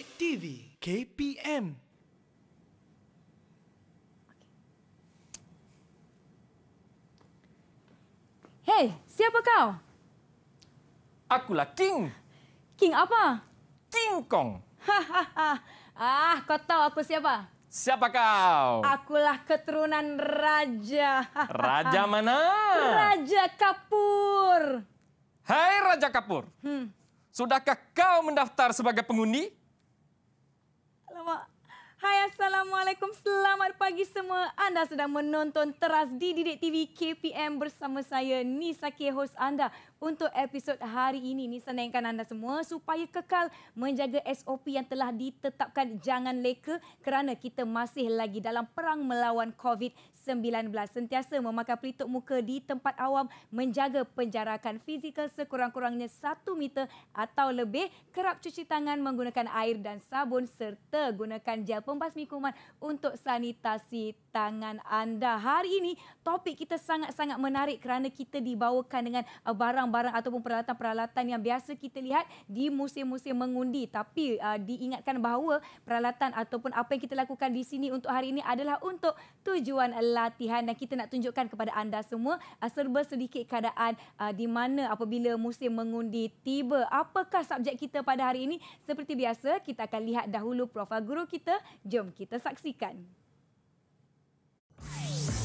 Cek TV KPM Hey, siapa kau? Aku lah King. King apa? King Kong. Ha, ha, ha. ah, kau tahu aku siapa? Siapa kau? Akulah keturunan raja. raja mana? Raja Kapur. Hai Raja Kapur. Hmm. Sudahkah kau mendaftar sebagai pengundi? Alamak. Hai Assalamualaikum, selamat pagi semua. Anda sedang menonton Teras di Didik TV KPM bersama saya Nisa K, host anda untuk episod hari ini. Nisa naikkan anda semua supaya kekal menjaga SOP yang telah ditetapkan. Jangan leka kerana kita masih lagi dalam perang melawan COVID-19 sentiasa memakai pelitup muka di tempat awam menjaga penjarakan fizikal sekurang-kurangnya 1 meter atau lebih kerap cuci tangan menggunakan air dan sabun serta gunakan gel pembasmi kuman untuk sanitasi tangan anda. Hari ini topik kita sangat-sangat menarik kerana kita dibawakan dengan barang-barang ataupun peralatan-peralatan yang biasa kita lihat di musim-musim mengundi tapi uh, diingatkan bahawa peralatan ataupun apa yang kita lakukan di sini untuk hari ini adalah untuk tujuan latihan dan kita nak tunjukkan kepada anda semua uh, serba sedikit keadaan uh, di mana apabila musim mengundi tiba. Apakah subjek kita pada hari ini? Seperti biasa, kita akan lihat dahulu profil guru kita. Jom kita saksikan. Hey.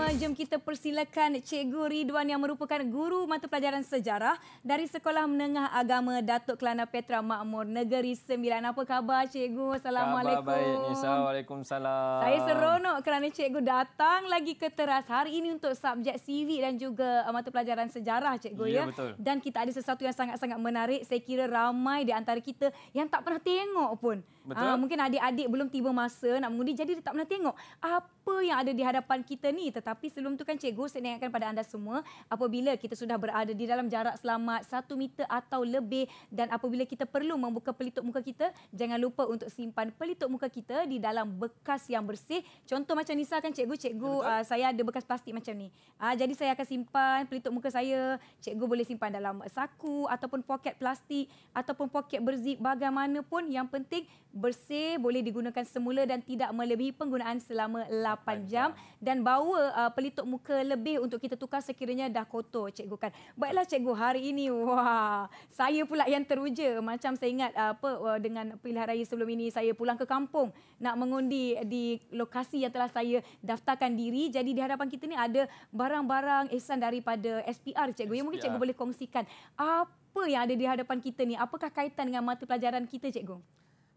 semua, jom kita persilakan Cikgu Ridwan yang merupakan guru mata pelajaran sejarah dari Sekolah Menengah Agama Datuk Kelana Petra Makmur Negeri Sembilan. Apa khabar Cikgu? Assalamualaikum. Khabar baik, Nisa. Saya seronok kerana Cikgu datang lagi ke teras hari ini untuk subjek CV dan juga uh, mata pelajaran sejarah Cikgu. Ya, ya. betul. Dan kita ada sesuatu yang sangat-sangat menarik. Saya kira ramai di antara kita yang tak pernah tengok pun. Ha, mungkin adik-adik belum tiba masa nak mengundi jadi dia tak pernah tengok apa yang ada di hadapan kita ni. Tetapi sebelum tu kan cikgu saya ingatkan pada anda semua apabila kita sudah berada di dalam jarak selamat satu meter atau lebih dan apabila kita perlu membuka pelitup muka kita jangan lupa untuk simpan pelitup muka kita di dalam bekas yang bersih. Contoh macam Nisa kan cikgu, cikgu ya, saya ada bekas plastik macam ni. Aa, ah, jadi saya akan simpan pelitup muka saya. Cikgu boleh simpan dalam saku ataupun poket plastik ataupun poket berzip bagaimanapun yang penting bersih boleh digunakan semula dan tidak melebihi penggunaan selama 8 jam dan bawa uh, pelitup muka lebih untuk kita tukar sekiranya dah kotor cikgu kan baiklah cikgu hari ini wah saya pula yang teruja macam saya ingat uh, apa uh, dengan pilihan raya sebelum ini saya pulang ke kampung nak mengundi di lokasi yang telah saya daftarkan diri jadi di hadapan kita ni ada barang-barang ihsan daripada SPR cikgu yang mungkin cikgu boleh kongsikan apa yang ada di hadapan kita ni apakah kaitan dengan mata pelajaran kita cikgu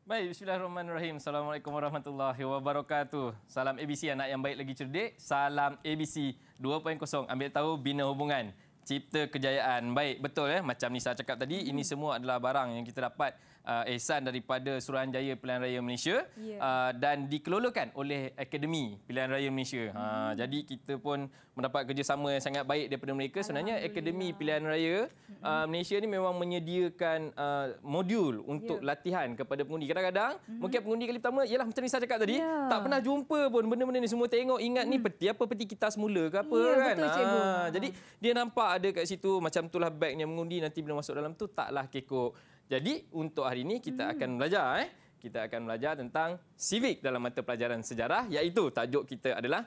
Baik, bismillahirrahmanirrahim. Assalamualaikum warahmatullahi wabarakatuh. Salam ABC anak yang baik lagi cerdik. Salam ABC 2.0 ambil tahu bina hubungan, cipta kejayaan. Baik, betul ya. Eh? Macam Nisa cakap tadi, ini semua adalah barang yang kita dapat uh, ehsan daripada Suruhanjaya Pilihan Raya Malaysia yeah. uh, dan dikelolakan oleh Akademi Pilihan Raya Malaysia. Ha, hmm. Ha, jadi kita pun mendapat kerjasama yang sangat baik daripada mereka. Sebenarnya Akademi Pilihan Raya uh, hmm. uh, Malaysia ini memang menyediakan uh, modul untuk yeah. latihan kepada pengundi. Kadang-kadang hmm. mungkin pengundi kali pertama ialah macam Nisa cakap tadi, yeah. tak pernah jumpa pun benda-benda ni semua tengok ingat hmm. ni peti apa peti kita semula ke apa yeah, kan. Betul, ah, ha, cikgu. jadi dia nampak ada kat situ macam itulah bag yang mengundi nanti bila masuk dalam tu taklah kekok. Jadi untuk hari ini kita hmm. akan belajar eh kita akan belajar tentang civic dalam mata pelajaran sejarah iaitu tajuk kita adalah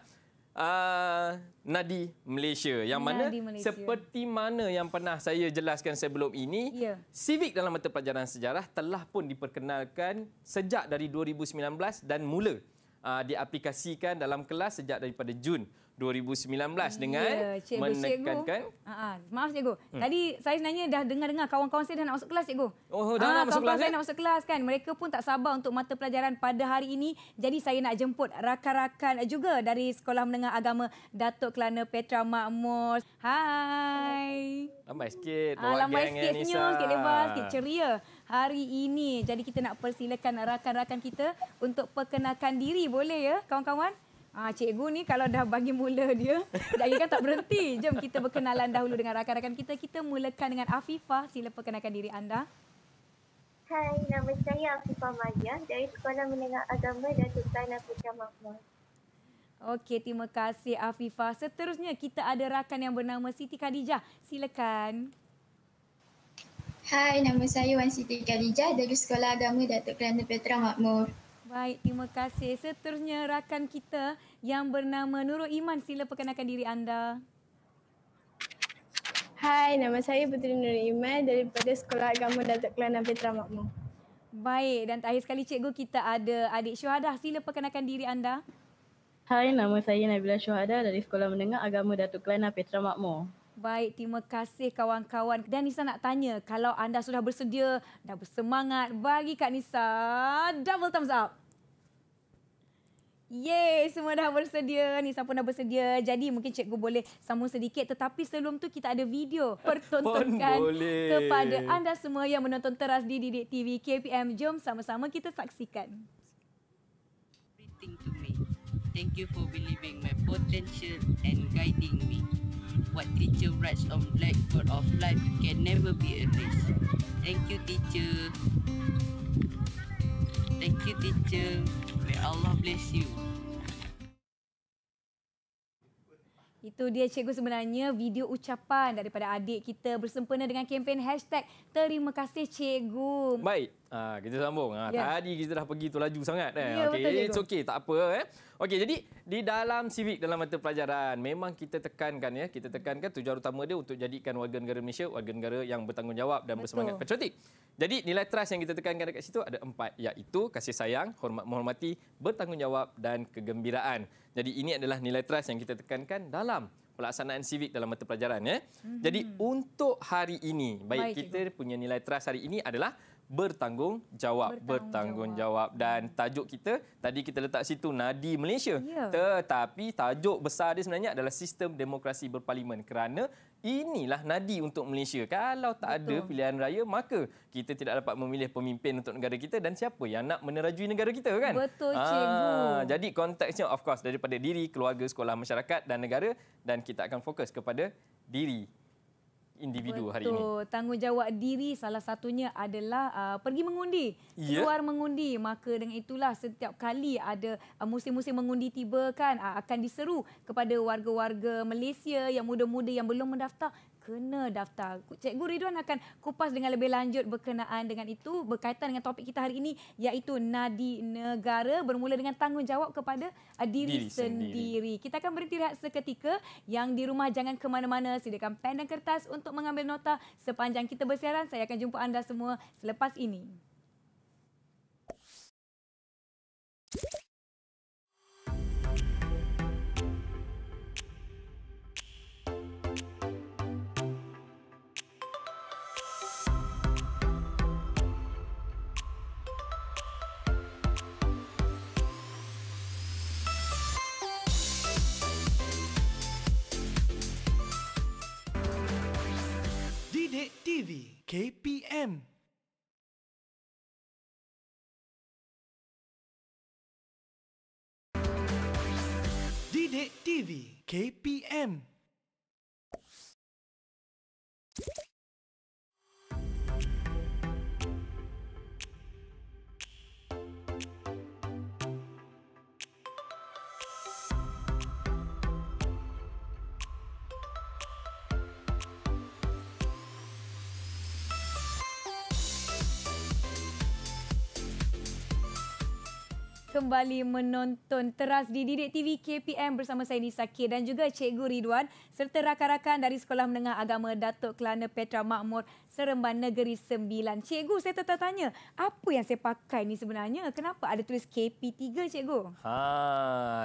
uh, Nadi Malaysia yang mana Malaysia. seperti mana yang pernah saya jelaskan sebelum ini yeah. civic dalam mata pelajaran sejarah telah pun diperkenalkan sejak dari 2019 dan mula uh, diaplikasikan dalam kelas sejak daripada Jun 2019 dengan ya, cikgu, menekankan. Cikgu. Maaf cikgu. Hmm. Tadi saya sebenarnya dah dengar-dengar kawan-kawan saya dah nak masuk kelas cikgu. Oh, dah ha, nak kawan -kawan masuk kelas. Saya kan? nak masuk kelas kan. Mereka pun tak sabar untuk mata pelajaran pada hari ini. Jadi saya nak jemput rakan-rakan juga dari Sekolah Menengah Agama Datuk Kelana Petra Makmur. Hai. Lambai sikit. Ah, lambai sikit, senyum sikit, lebar sikit, ceria hari ini. Jadi kita nak persilakan rakan-rakan kita untuk perkenalkan diri boleh ya kawan-kawan? Ah, cikgu ni kalau dah bagi mula dia, dia kan tak berhenti. Jom kita berkenalan dahulu dengan rakan-rakan kita. Kita mulakan dengan Afifah. Sila perkenalkan diri anda. Hai, nama saya Afifah Maya dari Sekolah Menengah Agama dan Tuan Putra Mahmud. Okey, terima kasih Afifah. Seterusnya kita ada rakan yang bernama Siti Khadijah. Silakan. Silakan. Hai, nama saya Wan Siti Khadijah dari Sekolah Agama Datuk Kelana Petra Makmur. Baik, terima kasih. Seterusnya rakan kita yang bernama Nurul Iman, sila perkenalkan diri anda. Hai, nama saya Putri Nurul Iman daripada Sekolah Agama Datuk Kelana Petra Makmur. Baik, dan terakhir sekali cikgu kita ada adik Syuhadah. Sila perkenalkan diri anda. Hai, nama saya Nabila Syuhadah dari Sekolah Menengah Agama Datuk Kelana Petra Makmur. Baik, terima kasih kawan-kawan. Dan Nisa nak tanya, kalau anda sudah bersedia, dah bersemangat, bagi Kak Nisa double thumbs up. Yeay, semua dah bersedia. Nisa pun dah bersedia. Jadi mungkin cikgu boleh sambung sedikit. Tetapi sebelum tu kita ada video pertontonkan kepada anda semua yang menonton teras di Didik TV KPM. Jom sama-sama kita saksikan. Everything to me. Thank you for believing my potential and guiding me what teacher writes on blackboard of life can never be erased. Thank you teacher. Thank you teacher. May Allah bless you. Itu dia cikgu sebenarnya video ucapan daripada adik kita bersempena dengan kempen hashtag Terima kasih cikgu. Baik, ah, kita sambung. Ha, Tadi kita dah pergi tu laju sangat. Eh. Ya, okay. Betul, It's okay, tak apa. Eh. Okey, jadi di dalam civik dalam mata pelajaran memang kita tekankan ya, kita tekankan tujuan utama dia untuk jadikan warga negara Malaysia warga negara yang bertanggungjawab dan Betul. bersemangat patriotik. Jadi nilai trust yang kita tekankan dekat situ ada empat iaitu kasih sayang, hormat menghormati, bertanggungjawab dan kegembiraan. Jadi ini adalah nilai trust yang kita tekankan dalam pelaksanaan civik dalam mata pelajaran ya. Mm-hmm. Jadi untuk hari ini baik, baik kita cikgu. punya nilai trust hari ini adalah bertanggung jawab bertanggung jawab dan tajuk kita tadi kita letak situ nadi Malaysia ya. tetapi tajuk besar dia sebenarnya adalah sistem demokrasi berparlimen kerana inilah nadi untuk Malaysia kalau tak Betul. ada pilihan raya maka kita tidak dapat memilih pemimpin untuk negara kita dan siapa yang nak menerajui negara kita kan Betul ah, cikgu jadi konteksnya of course daripada diri keluarga sekolah masyarakat dan negara dan kita akan fokus kepada diri individu Betul. hari ini. Betul. Tanggungjawab diri salah satunya adalah uh, pergi mengundi. Yeah. Keluar mengundi. Maka dengan itulah setiap kali ada uh, musim-musim mengundi tiba kan uh, akan diseru kepada warga-warga Malaysia yang muda-muda yang belum mendaftar kena daftar. Cikgu Ridwan akan kupas dengan lebih lanjut berkenaan dengan itu berkaitan dengan topik kita hari ini iaitu nadi negara bermula dengan tanggungjawab kepada uh, diri, diri sendiri. sendiri. Kita akan berhenti rehat seketika. Yang di rumah jangan ke mana-mana. Sediakan pen dan kertas untuk mengambil nota sepanjang kita bersiaran. Saya akan jumpa anda semua selepas ini. Bukit TV KPM Didik TV KPM kembali menonton Teras di Didik TV KPM bersama saya Nisa K dan juga Cikgu Ridwan serta rakan-rakan dari Sekolah Menengah Agama Datuk Kelana Petra Makmur Seremban Negeri Sembilan. Cikgu, saya tanya-tanya apa yang saya pakai ni sebenarnya? Kenapa ada tulis KP3, Cikgu? Ha,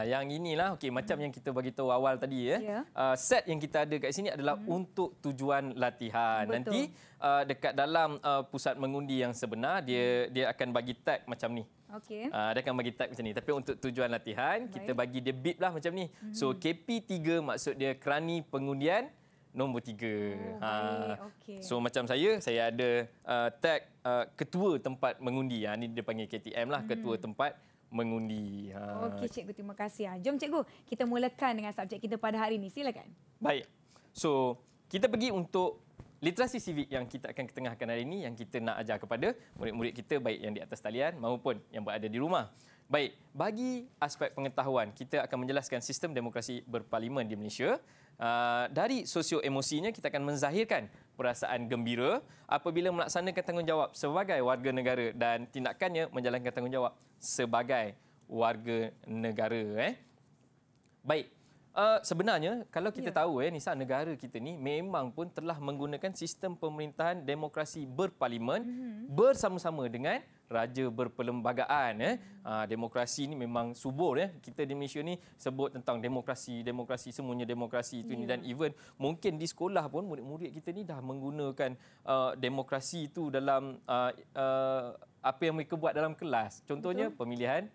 yang inilah, okey, macam yang kita bagi tahu awal tadi. Ya. Yeah. Ya. Uh, set yang kita ada kat sini adalah hmm. untuk tujuan latihan. Betul. Nanti uh, dekat dalam uh, pusat mengundi yang sebenar, dia hmm. dia akan bagi tag macam ni. Okay. Uh, ah, dia akan bagi tag macam ni. Tapi untuk tujuan latihan, Baik. kita bagi dia bip lah macam ni. hmm So KP3 maksud dia kerani pengundian nombor tiga. Oh, ha. Ah, okay. So macam saya, saya ada uh, tag uh, ketua tempat mengundi. Ha. Ini dia panggil KTM lah, mm. ketua tempat mengundi. Ha. Okey cikgu, terima kasih. Ha. Jom cikgu, kita mulakan dengan subjek kita pada hari ini. Silakan. Baik. So kita pergi untuk literasi sivik yang kita akan ketengahkan hari ini yang kita nak ajar kepada murid-murid kita baik yang di atas talian maupun yang berada di rumah. Baik, bagi aspek pengetahuan, kita akan menjelaskan sistem demokrasi berparlimen di Malaysia. Uh, dari emosinya kita akan menzahirkan perasaan gembira apabila melaksanakan tanggungjawab sebagai warga negara dan tindakannya menjalankan tanggungjawab sebagai warga negara. Eh. Baik, Uh, sebenarnya kalau kita ya. tahu ya eh, Nisa negara kita ni memang pun telah menggunakan sistem pemerintahan demokrasi berparlimen mm-hmm. bersama-sama dengan raja berperlembagaan eh ha, demokrasi ini memang subur eh. kita di Malaysia ni sebut tentang demokrasi demokrasi semuanya demokrasi itu yeah. ni ya. dan even mungkin di sekolah pun murid-murid kita ni dah menggunakan uh, demokrasi itu dalam uh, uh, apa yang mereka buat dalam kelas contohnya Betul. pemilihan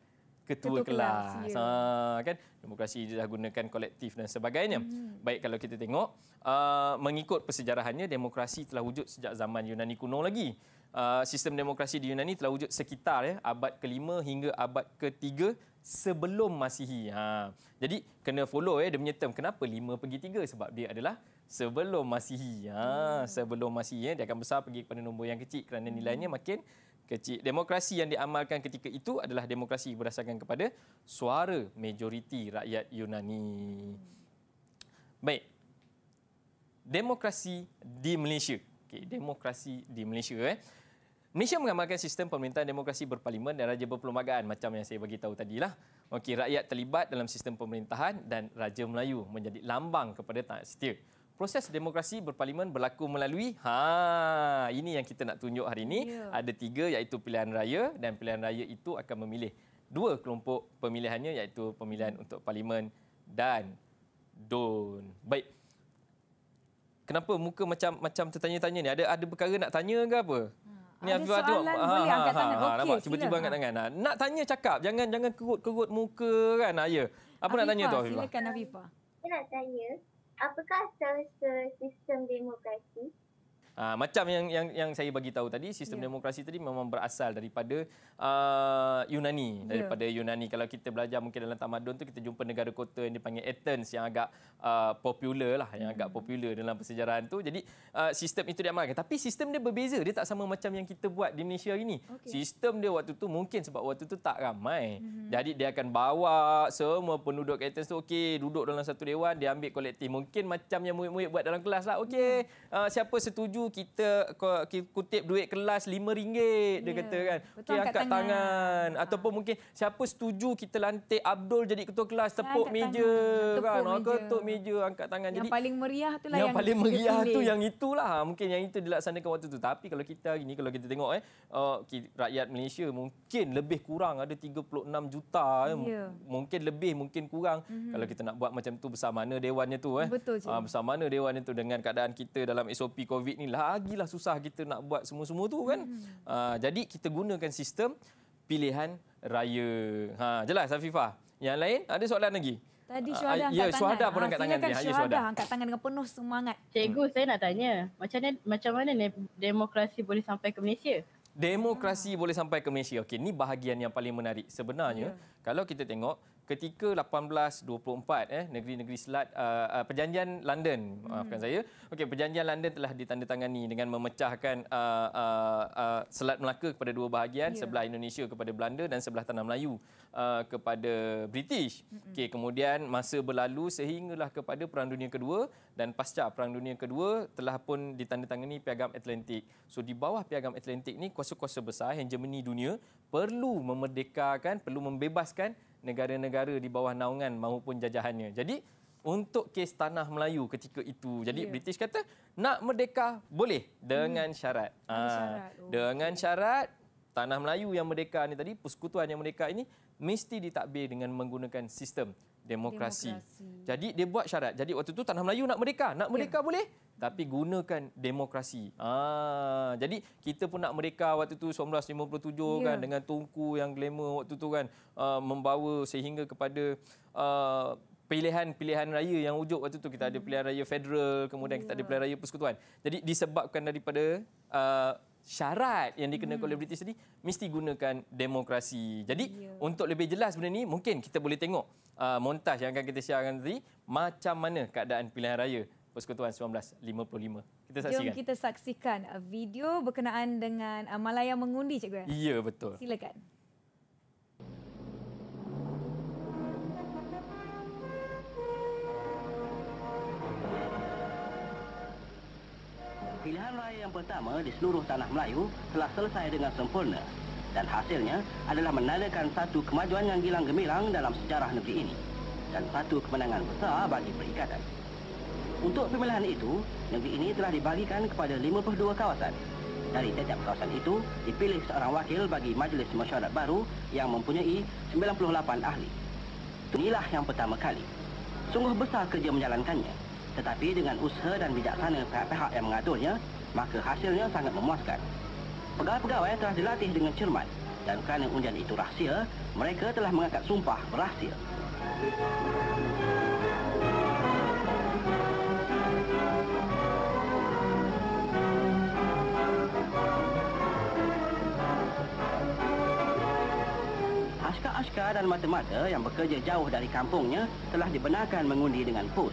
ketua, ketua kelas. kelas ya. ha, kan? Demokrasi dah gunakan kolektif dan sebagainya. Hmm. Baik kalau kita tengok, uh, mengikut persejarahannya, demokrasi telah wujud sejak zaman Yunani kuno lagi. Uh, sistem demokrasi di Yunani telah wujud sekitar ya, abad ke-5 hingga abad ke-3 sebelum Masihi. Ha. Jadi kena follow ya, dia punya term. Kenapa 5 pergi 3? Sebab dia adalah sebelum Masihi. Ha. Hmm. Sebelum Masihi, ya, dia akan besar pergi kepada nombor yang kecil kerana nilainya makin hmm kecil demokrasi yang diamalkan ketika itu adalah demokrasi berdasarkan kepada suara majoriti rakyat Yunani. Baik. Demokrasi di Malaysia. Okey, demokrasi di Malaysia eh. Malaysia mengamalkan sistem pemerintahan demokrasi berparlimen dan raja berperlembagaan macam yang saya bagi tahu tadilah. Okey, rakyat terlibat dalam sistem pemerintahan dan raja Melayu menjadi lambang kepada tanah setia proses demokrasi berparlimen berlaku melalui ha ini yang kita nak tunjuk hari ini yeah. ada tiga iaitu pilihan raya dan pilihan raya itu akan memilih dua kelompok pemilihannya iaitu pemilihan untuk parlimen dan don baik kenapa muka macam macam tertanya-tanya ni ada ada perkara nak tanya ke apa ha, Ni ada soalan tengok. Ha, boleh ha, angkat ha, tangan. Ha, ha, okay, Cuba-cuba angkat tangan. Ha. Nak tanya cakap. Jangan jangan kerut-kerut muka kan Ayah. Apa Afifah, nak tanya tu Afifah? Silakan Afifah. Saya nak tanya apakah sistem demokrasi? Uh, macam yang yang yang saya bagi tahu tadi, sistem yeah. demokrasi tadi memang berasal daripada uh, Yunani, ya. daripada Yunani. Kalau kita belajar mungkin dalam tamadun tu kita jumpa negara kota yang dipanggil Athens yang agak uh, popular lah, yang agak hmm. popular dalam persejarahan tu. Jadi uh, sistem itu diamalkan. Tapi sistem dia berbeza. Dia tak sama macam yang kita buat di Malaysia ini. Okay. Sistem dia waktu tu mungkin sebab waktu tu tak ramai. Mm-hmm. Jadi dia akan bawa semua penduduk Athens tu okey duduk dalam satu dewan, dia ambil kolektif. Mungkin macam yang murid-murid buat dalam kelas lah. Okey, uh, siapa setuju kita kutip duit kelas RM5 dia yeah. kata kan okay, angkat, angkat tangan. tangan ah. ataupun mungkin siapa setuju kita lantik Abdul jadi ketua kelas tepuk meja kan oh, meja. tepuk meja angkat tangan yang jadi paling meriah tu lah yang, yang paling meriah tu yang itulah ha, mungkin yang itu dilaksanakan waktu tu tapi kalau kita gini kalau kita tengok eh oh, rakyat Malaysia mungkin lebih kurang ada 36 juta yeah. Ya. mungkin lebih mungkin kurang mm-hmm. kalau kita nak buat macam tu besar mana dewannya tu eh Betul, ha, besar mana dewannya tu dengan keadaan kita dalam SOP COVID ni lah lah susah kita nak buat semua-semua tu kan. Hmm. Uh, jadi kita gunakan sistem pilihan raya. Ha jelas Safifah. Yang lain ada soalan lagi? Tadi ah, Syuhada ya, angkat ya, tangan. Ya, Syuhada pun ah, angkat tangan. Ya, Syuhada. angkat tangan dengan penuh semangat. Cikgu, hmm. saya nak tanya. Macam mana, macam mana demokrasi boleh sampai ke Malaysia? Demokrasi hmm. boleh sampai ke Malaysia. Okey, ni bahagian yang paling menarik. Sebenarnya, yeah. kalau kita tengok, ketika 1824 eh negeri-negeri selat uh, uh, perjanjian London hmm. maafkan saya okey perjanjian London telah ditandatangani dengan memecahkan uh, uh, uh, selat Melaka kepada dua bahagian yeah. sebelah Indonesia kepada Belanda dan sebelah tanah Melayu uh, kepada British hmm, hmm. okey kemudian masa berlalu sehinggalah kepada perang dunia kedua dan pasca perang dunia kedua telah pun ditandatangani piagam Atlantik so di bawah piagam Atlantik ni kuasa-kuasa besar hegemoni dunia perlu memerdekakan perlu membebaskan negara-negara di bawah naungan maupun jajahannya. Jadi untuk kes tanah Melayu ketika itu. Jadi yeah. British kata nak merdeka boleh dengan hmm. syarat. Dengan ah, syarat. oh. dengan syarat tanah Melayu yang merdeka ni tadi persekutuan yang merdeka ini mesti ditakbir dengan menggunakan sistem demokrasi. demokrasi. Jadi dia buat syarat. Jadi waktu tu tanah Melayu nak merdeka, nak ya. merdeka ya. boleh tapi gunakan demokrasi. Ah, jadi kita pun nak merdeka waktu tu 1957 ya. kan dengan tungku yang glamour waktu tu kan uh, membawa sehingga kepada uh, pilihan-pilihan raya yang wujud waktu itu kita ada hmm. pilihan raya federal, kemudian kita ada ya. pilihan raya persekutuan. Jadi disebabkan daripada uh, syarat yang dikenakan hmm. oleh British tadi mesti gunakan demokrasi. Jadi yeah. untuk lebih jelas benda ni mungkin kita boleh tengok uh, montaj yang akan kita siarkan tadi macam mana keadaan pilihan raya Persekutuan 1955. Kita saksikan. Jom kita saksikan video berkenaan dengan uh, Malaya mengundi cikgu. Ya yeah, betul. Silakan. pertama di seluruh tanah Melayu telah selesai dengan sempurna dan hasilnya adalah menandakan satu kemajuan yang gilang gemilang dalam sejarah negeri ini dan satu kemenangan besar bagi perikatan. Untuk pemilihan itu, negeri ini telah dibagikan kepada 52 kawasan. Dari setiap kawasan itu, dipilih seorang wakil bagi majlis Masyarakat baru yang mempunyai 98 ahli. Inilah yang pertama kali. Sungguh besar kerja menjalankannya. Tetapi dengan usaha dan bijaksana pihak-pihak yang mengaturnya, maka hasilnya sangat memuaskan. Pegawai-pegawai telah dilatih dengan cermat dan kerana undian itu rahsia, mereka telah mengangkat sumpah berhasil. Askar-askar dan mata-mata yang bekerja jauh dari kampungnya telah dibenarkan mengundi dengan pos.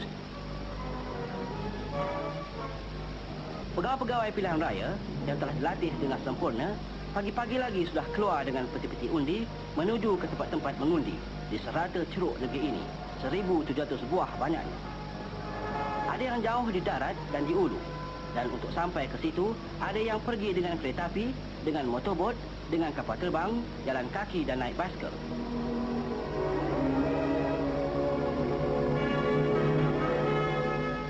Pegawai-pegawai pilihan raya yang telah dilatih dengan sempurna pagi-pagi lagi sudah keluar dengan peti-peti undi menuju ke tempat-tempat mengundi di serata ceruk negeri ini. 1,700 buah banyaknya. Ada yang jauh di darat dan di ulu. Dan untuk sampai ke situ, ada yang pergi dengan kereta api, dengan motorbot, dengan kapal terbang, jalan kaki dan naik basker.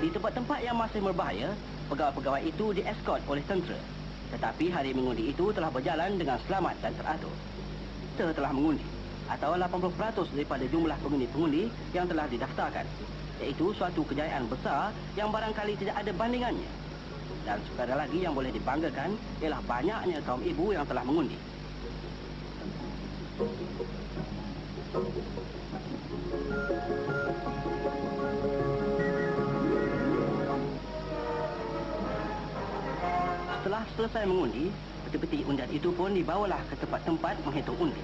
Di tempat-tempat yang masih berbahaya, pegawai-pegawai itu dieskot oleh tentera. Tetapi hari mengundi itu telah berjalan dengan selamat dan teratur. Telah mengundi, atau 80% daripada jumlah pengundi-pengundi yang telah didaftarkan, iaitu suatu kejayaan besar yang barangkali tidak ada bandingannya. Dan sekadar lagi yang boleh dibanggakan ialah banyaknya kaum ibu yang telah mengundi. Thank you. Setelah selesai mengundi, peti-peti undian itu pun dibawalah ke tempat-tempat menghitung undi.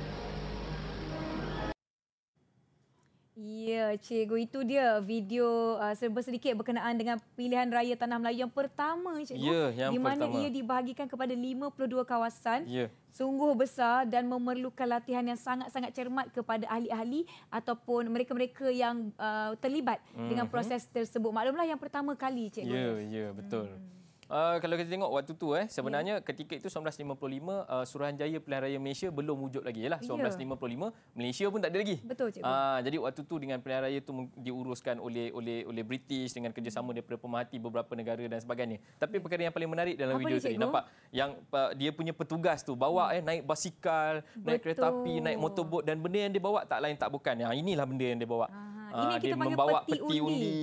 Ya, cikgu itu dia video uh, serba sedikit berkenaan dengan pilihan raya tanah Melayu yang pertama cikgu. Ya, yang di mana pertama. ia dibahagikan kepada 52 kawasan. Ya. Sungguh besar dan memerlukan latihan yang sangat-sangat cermat kepada ahli-ahli ataupun mereka-mereka yang uh, terlibat -hmm. dengan proses tersebut. Maklumlah yang pertama kali cikgu. Ya, ya, betul. Hmm. Eh, kalau kita tengok waktu tu eh sebenarnya yeah. ketika itu 1955 uh, eh, Suruhanjaya Pilihan Raya Malaysia belum wujud lagi lah 1955 yeah. Malaysia pun tak ada lagi. Betul cikgu. Uh, jadi waktu tu dengan pilihan raya tu diuruskan oleh oleh oleh British dengan kerjasama hmm. daripada pemerhati beberapa negara dan sebagainya. Tapi yeah. perkara yang paling menarik dalam Apa video ni, tadi nampak yang uh, dia punya petugas tu bawa hmm. eh naik basikal, Betul. naik kereta api, naik motorboat dan benda yang dia bawa tak lain tak bukan. Ha inilah benda yang dia bawa. Ha ha, ini dia membawa peti, peti undi, undi.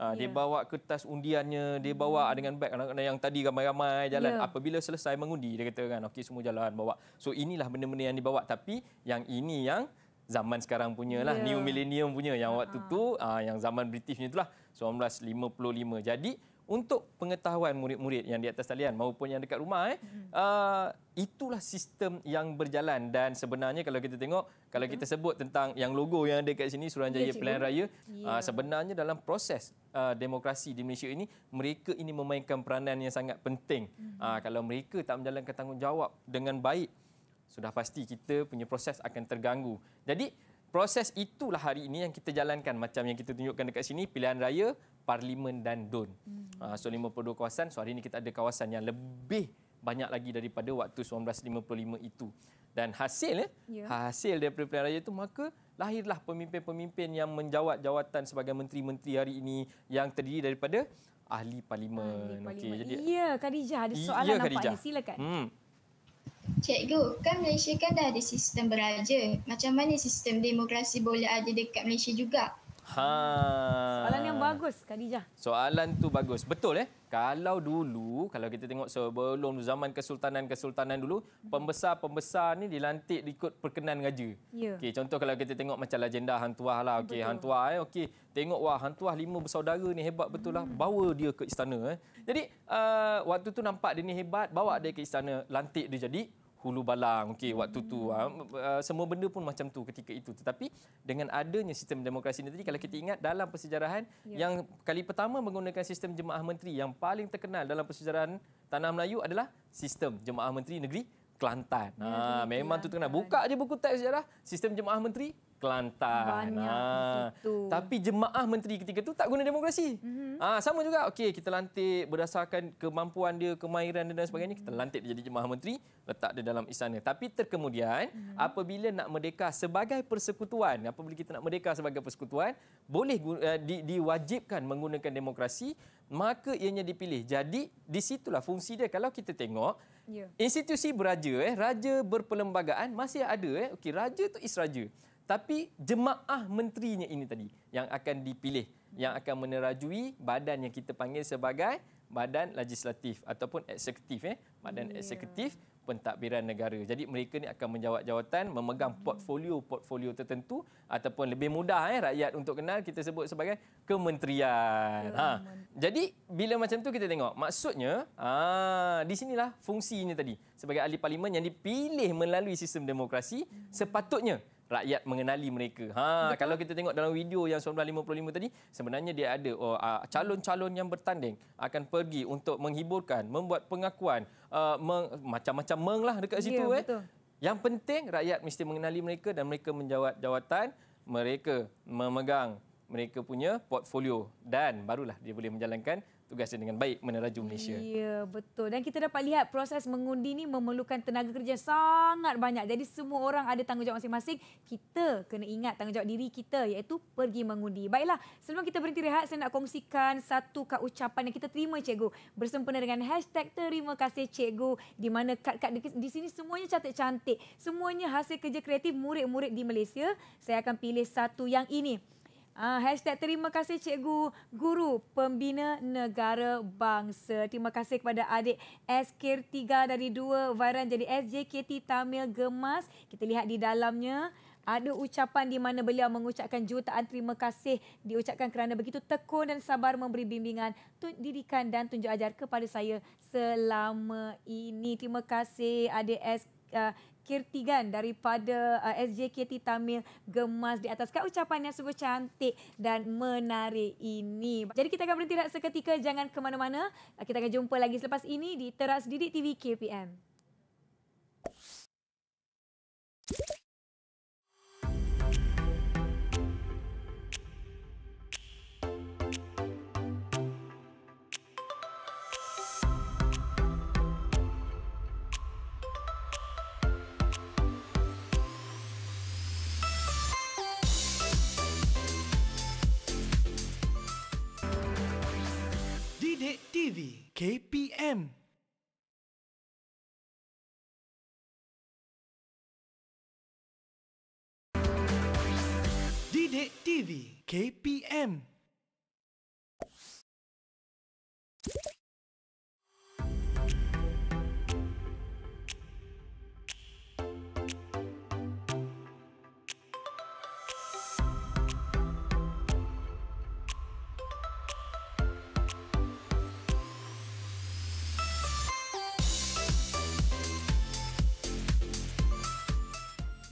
Ha, dia yeah. bawa kertas undiannya dia hmm. bawa dengan beg yang tadi ramai-ramai jalan yeah. apabila selesai mengundi dia kata kan okey semua jalan bawa so inilah benda-benda yang dibawa tapi yang ini yang zaman sekarang punya lah yeah. new millennium punya yang waktu uh tu uh, yang zaman british punya lah 1955 jadi untuk pengetahuan murid-murid yang di atas talian maupun yang dekat rumah eh mm-hmm. uh, itulah sistem yang berjalan dan sebenarnya kalau kita tengok kalau kita mm-hmm. sebut tentang yang logo yang ada kat sini Suruhanjaya yeah, Pilihan Raya yeah. uh, ya. sebenarnya dalam proses uh, demokrasi di Malaysia ini mereka ini memainkan peranan yang sangat penting mm-hmm. uh, kalau mereka tak menjalankan tanggungjawab dengan baik sudah pasti kita punya proses akan terganggu jadi proses itulah hari ini yang kita jalankan macam yang kita tunjukkan dekat sini pilihan raya parlimen dan don. Hmm. Uh, so 52 kawasan so hari ini kita ada kawasan yang lebih banyak lagi daripada waktu 1955 itu. Dan hasil eh yeah. hasil daripada pilihan raya itu maka lahirlah pemimpin-pemimpin yang menjawat jawatan sebagai menteri-menteri hari ini yang terdiri daripada ahli parlimen. Ahli parlimen. Okey jadi ya Khadijah ada soalan apa ni silakan. Hmm. Cikgu, kan Malaysia kan dah ada sistem beraja. Macam mana sistem demokrasi boleh ada dekat Malaysia juga? Ha. Soalan yang bagus, Khadijah. Soalan tu bagus. Betul eh? Kalau dulu, kalau kita tengok sebelum zaman kesultanan-kesultanan dulu, pembesar-pembesar ni dilantik ikut perkenan raja. Ya. Yeah. Okey, contoh kalau kita tengok macam legenda Hantuah lah. Okey, Hantuah eh. Okey, tengok wah Hantuah lima bersaudara ni hebat betul lah. Hmm. Bawa dia ke istana eh. Jadi, uh, waktu tu nampak dia ni hebat, bawa dia ke istana, lantik dia jadi hulu balang okey waktu tu ha, semua benda pun macam tu ketika itu tetapi dengan adanya sistem demokrasi ini tadi kalau kita ingat dalam persejarahan ya. yang kali pertama menggunakan sistem jemaah menteri yang paling terkenal dalam persejarahan tanah Melayu adalah sistem jemaah menteri negeri Kelantan. Ha memang Kelantan. tu lah. terkenal. Buka aja buku teks sejarah sistem jemaah menteri Kelantan. Banyak ha. di situ. Tapi jemaah menteri ketika itu tak guna demokrasi. Mm-hmm. Ha, sama juga. Okey, kita lantik berdasarkan kemampuan dia, kemahiran dia dan sebagainya. Mm-hmm. Kita lantik dia jadi jemaah menteri, letak dia dalam istana. Tapi terkemudian, mm-hmm. apabila nak merdeka sebagai persekutuan, apabila kita nak merdeka sebagai persekutuan, boleh uh, di, diwajibkan menggunakan demokrasi, maka ianya dipilih. Jadi, di situlah fungsi dia. Kalau kita tengok, Yeah. Institusi beraja eh raja berperlembagaan masih ada eh okey raja itu is tapi jemaah menterinya ini tadi yang akan dipilih yang akan menerajui badan yang kita panggil sebagai badan legislatif ataupun eksekutif eh badan yeah. eksekutif pentadbiran negara. Jadi mereka ni akan menjawat jawatan memegang hmm. portfolio-portfolio tertentu ataupun lebih mudah eh rakyat untuk kenal kita sebut sebagai kementerian. Yeah. Ha. Jadi bila macam tu kita tengok maksudnya ah di sinilah fungsinya tadi sebagai ahli parlimen yang dipilih melalui sistem demokrasi hmm. sepatutnya rakyat mengenali mereka. Ha kalau kita tengok dalam video yang 1955 tadi sebenarnya dia ada oh, ah, calon-calon yang bertanding akan pergi untuk menghiburkan, membuat pengakuan uh, meng, macam-macam menglah dekat ya, situ ya, eh. Yang penting rakyat mesti mengenali mereka dan mereka menjawat jawatan mereka memegang mereka punya portfolio dan barulah dia boleh menjalankan tugasnya dengan baik meneraju Malaysia. Ya, betul. Dan kita dapat lihat proses mengundi ini memerlukan tenaga kerja sangat banyak. Jadi semua orang ada tanggungjawab masing-masing. Kita kena ingat tanggungjawab diri kita iaitu pergi mengundi. Baiklah, sebelum kita berhenti rehat, saya nak kongsikan satu kad ucapan yang kita terima, Cikgu. Bersempena dengan hashtag terima kasih, Cikgu. Di mana kad-kad di sini semuanya cantik-cantik. Semuanya hasil kerja kreatif murid-murid di Malaysia. Saya akan pilih satu yang ini. Ah, hashtag terima kasih cikgu guru pembina negara bangsa. Terima kasih kepada adik SK3 dari dua varian jadi SJKT Tamil Gemas. Kita lihat di dalamnya. Ada ucapan di mana beliau mengucapkan jutaan terima kasih diucapkan kerana begitu tekun dan sabar memberi bimbingan, tun, didikan dan tunjuk ajar kepada saya selama ini. Terima kasih adik S ah, kirtigan daripada uh, SJKT Tamil gemas di atas. Kak ucapan yang sungguh cantik dan menarik ini. Jadi kita akan berhenti seketika. Jangan ke mana-mana. Kita akan jumpa lagi selepas ini di Teras Didik TV KPM. TV KPM Didik TV KPM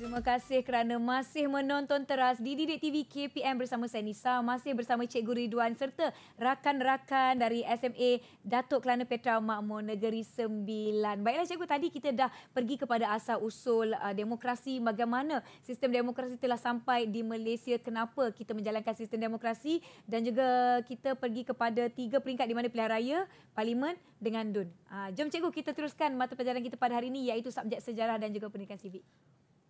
Terima kasih kerana masih menonton teras di Didik TV KPM bersama saya Nisa, masih bersama Cikgu Ridwan serta rakan-rakan dari SMA Datuk Kelana Petra Makmur Negeri Sembilan. Baiklah Cikgu, tadi kita dah pergi kepada asal usul uh, demokrasi, bagaimana sistem demokrasi telah sampai di Malaysia, kenapa kita menjalankan sistem demokrasi dan juga kita pergi kepada tiga peringkat di mana pilihan raya, parlimen dengan DUN. Uh, jom Cikgu, kita teruskan mata pelajaran kita pada hari ini iaitu subjek sejarah dan juga pendidikan sivik.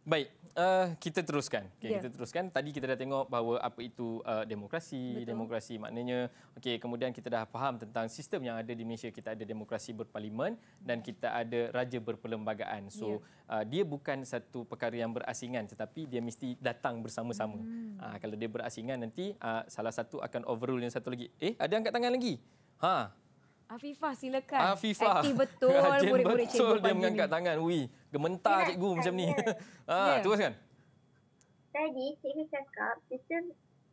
Baik, uh, kita teruskan. Okay, yeah. Kita teruskan. Tadi kita dah tengok bahawa apa itu uh, demokrasi. Betul. Demokrasi maknanya, okay, kemudian kita dah faham tentang sistem yang ada di Malaysia. Kita ada demokrasi berparlimen dan kita ada raja berperlembagaan. So yeah. Ya. uh, dia bukan satu perkara yang berasingan, tetapi dia mesti datang bersama-sama. Hmm. Uh, kalau dia berasingan nanti uh, salah satu akan overrule yang satu lagi. Eh, ada angkat tangan lagi? Ha, Afifah silakan. Afifah. Aktif betul murid-murid cikgu. Betul dia mengangkat tangan. Ui, gementar ya, cikgu macam ah, ya. ni. ha, ya. kan? Tadi cikgu cakap sistem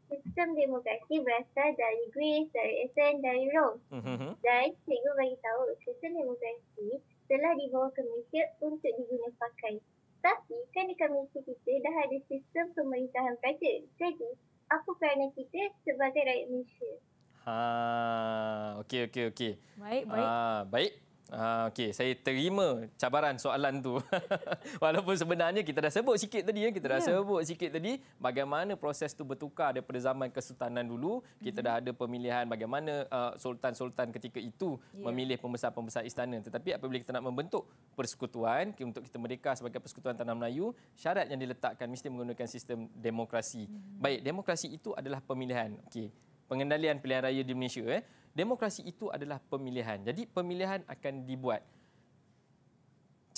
sistem demokrasi berasal dari Greece, dari Athens, dari Rome. Uh-huh. Dan cikgu bagi tahu sistem demokrasi telah dibawa ke Malaysia untuk digunapakai. Tapi kan di Malaysia kita dah ada sistem pemerintahan kerajaan. Jadi apa kerana kita sebagai rakyat Malaysia? Ha, okey okey okey. Baik, baik. Ha, baik. Ha, okey, saya terima cabaran soalan tu. Walaupun sebenarnya kita dah sebut sikit tadi ya, kita dah yeah. sebut sikit tadi bagaimana proses tu bertukar daripada zaman kesultanan dulu, kita mm-hmm. dah mhm. ada pemilihan bagaimana uh, sultan-sultan ketika itu yeah. memilih pembesar-pembesar istana. Tetapi apabila kita nak membentuk persekutuan untuk kita merdeka sebagai persekutuan tanah Melayu, syarat yang diletakkan mesti menggunakan sistem demokrasi. Mm-hmm. Baik, demokrasi itu adalah pemilihan. Okey pengendalian pilihan raya di Malaysia eh. Demokrasi itu adalah pemilihan. Jadi pemilihan akan dibuat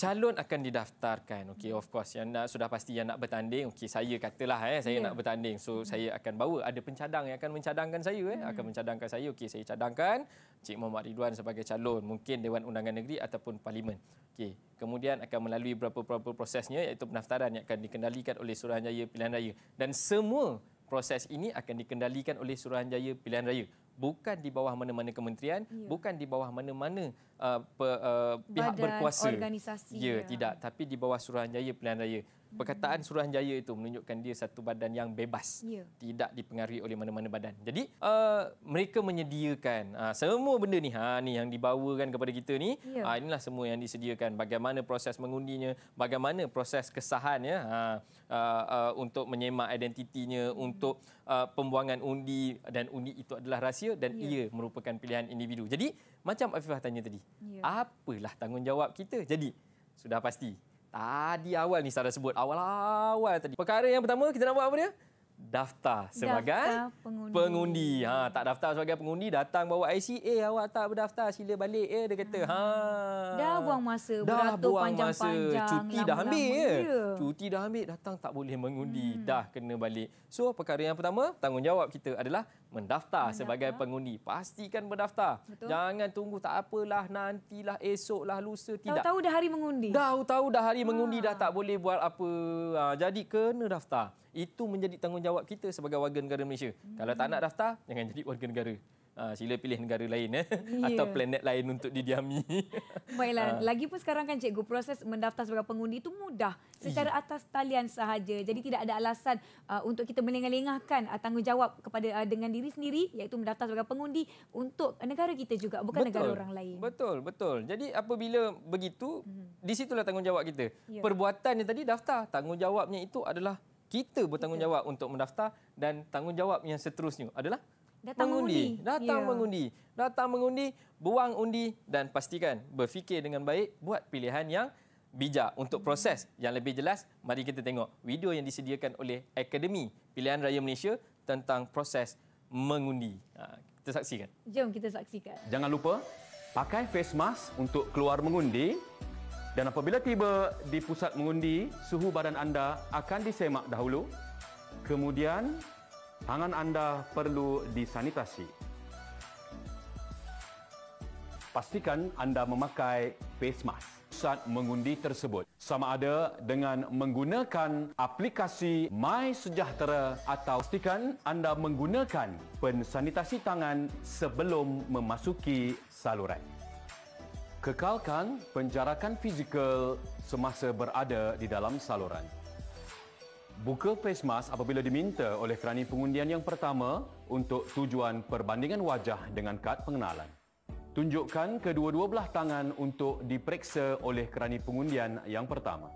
calon akan didaftarkan. Okey, of course yang nak, sudah pasti yang nak bertanding. Okey, saya katalah eh saya yeah. nak bertanding. So mm. saya akan bawa ada pencadang yang akan mencadangkan saya eh, mm. akan hmm. mencadangkan saya. Okey, saya cadangkan Cik Muhammad Ridwan sebagai calon, mungkin Dewan Undangan Negeri ataupun parlimen. Okey, kemudian akan melalui beberapa-beberapa prosesnya iaitu pendaftaran yang akan dikendalikan oleh Suruhanjaya Pilihan Raya dan semua proses ini akan dikendalikan oleh Suruhanjaya Pilihan Raya bukan di bawah mana-mana kementerian ya. bukan di bawah mana-mana uh, uh, pihak Badan, berkuasa organisasi ya, ya tidak tapi di bawah Suruhanjaya Pilihan Raya Perkataan Jaya itu menunjukkan dia satu badan yang bebas. Ya. Tidak dipengaruhi oleh mana-mana badan. Jadi, uh, mereka menyediakan uh, semua benda ni, ha, ni yang dibawakan kepada kita ni. Ya. Uh, inilah semua yang disediakan. Bagaimana proses mengundinya, bagaimana proses kesahannya uh, uh, uh, untuk menyemak identitinya, hmm. untuk uh, pembuangan undi dan undi itu adalah rahsia dan ya. ia merupakan pilihan individu. Jadi, macam Afifah tanya tadi, ya. apalah tanggungjawab kita? Jadi, sudah pasti Tadi awal ni Sara sebut awal-awal tadi. Perkara yang pertama kita nak buat apa dia? daftar sebagai daftar pengundi. pengundi. Ha tak daftar sebagai pengundi datang bawa IC eh awak tak berdaftar sila balik eh dia kata. Ah. Ha dah buang masa beratur panjang-panjang cuti, lama, cuti dah ambil eh. Cuti dah ambil datang tak boleh mengundi hmm. dah kena balik. So perkara yang pertama tanggungjawab kita adalah mendaftar Mendata. sebagai pengundi. Pastikan mendaftar. Betul. Jangan tunggu tak apalah nantilah esoklah lusa tidak. Tahu-tahu dah hari mengundi. Dah tahu dah hari ha. mengundi dah tak boleh buat apa. Ha, jadi kena daftar. Itu menjadi tanggungjawab kita sebagai warga negara Malaysia. Hmm. Kalau tak hmm. nak daftar jangan jadi warga negara. Ha, sila pilih negara lain eh? yeah. atau planet lain untuk didiami. Baiklah. Ha. Lagi pun sekarang kan cikgu, proses mendaftar sebagai pengundi itu mudah. Secara yeah. Hmm. atas talian sahaja. Jadi tidak ada alasan uh, untuk kita melengah-lengahkan uh, tanggungjawab kepada uh, dengan diri sendiri iaitu mendaftar sebagai pengundi untuk negara kita juga, bukan betul. negara orang lain. Betul, betul. Jadi apabila begitu, hmm. di situlah tanggungjawab kita. Yeah. Perbuatan yang tadi daftar, tanggungjawabnya itu adalah kita bertanggungjawab untuk mendaftar dan tanggungjawab yang seterusnya adalah Datang mengundi. mengundi. Datang ya. mengundi. Datang mengundi, buang undi dan pastikan berfikir dengan baik, buat pilihan yang bijak untuk hmm. proses yang lebih jelas. Mari kita tengok video yang disediakan oleh Akademi Pilihan Raya Malaysia tentang proses mengundi. Ha, kita saksikan. Jom kita saksikan. Jangan lupa pakai face mask untuk keluar mengundi dan apabila tiba di pusat mengundi, suhu badan anda akan disemak dahulu. Kemudian Tangan anda perlu disanitasi. Pastikan anda memakai face mask saat mengundi tersebut. Sama ada dengan menggunakan aplikasi My Sejahtera atau pastikan anda menggunakan pensanitasi tangan sebelum memasuki saluran. Kekalkan penjarakan fizikal semasa berada di dalam saluran. Buka face mask apabila diminta oleh kerani pengundian yang pertama untuk tujuan perbandingan wajah dengan kad pengenalan. Tunjukkan kedua-dua belah tangan untuk diperiksa oleh kerani pengundian yang pertama.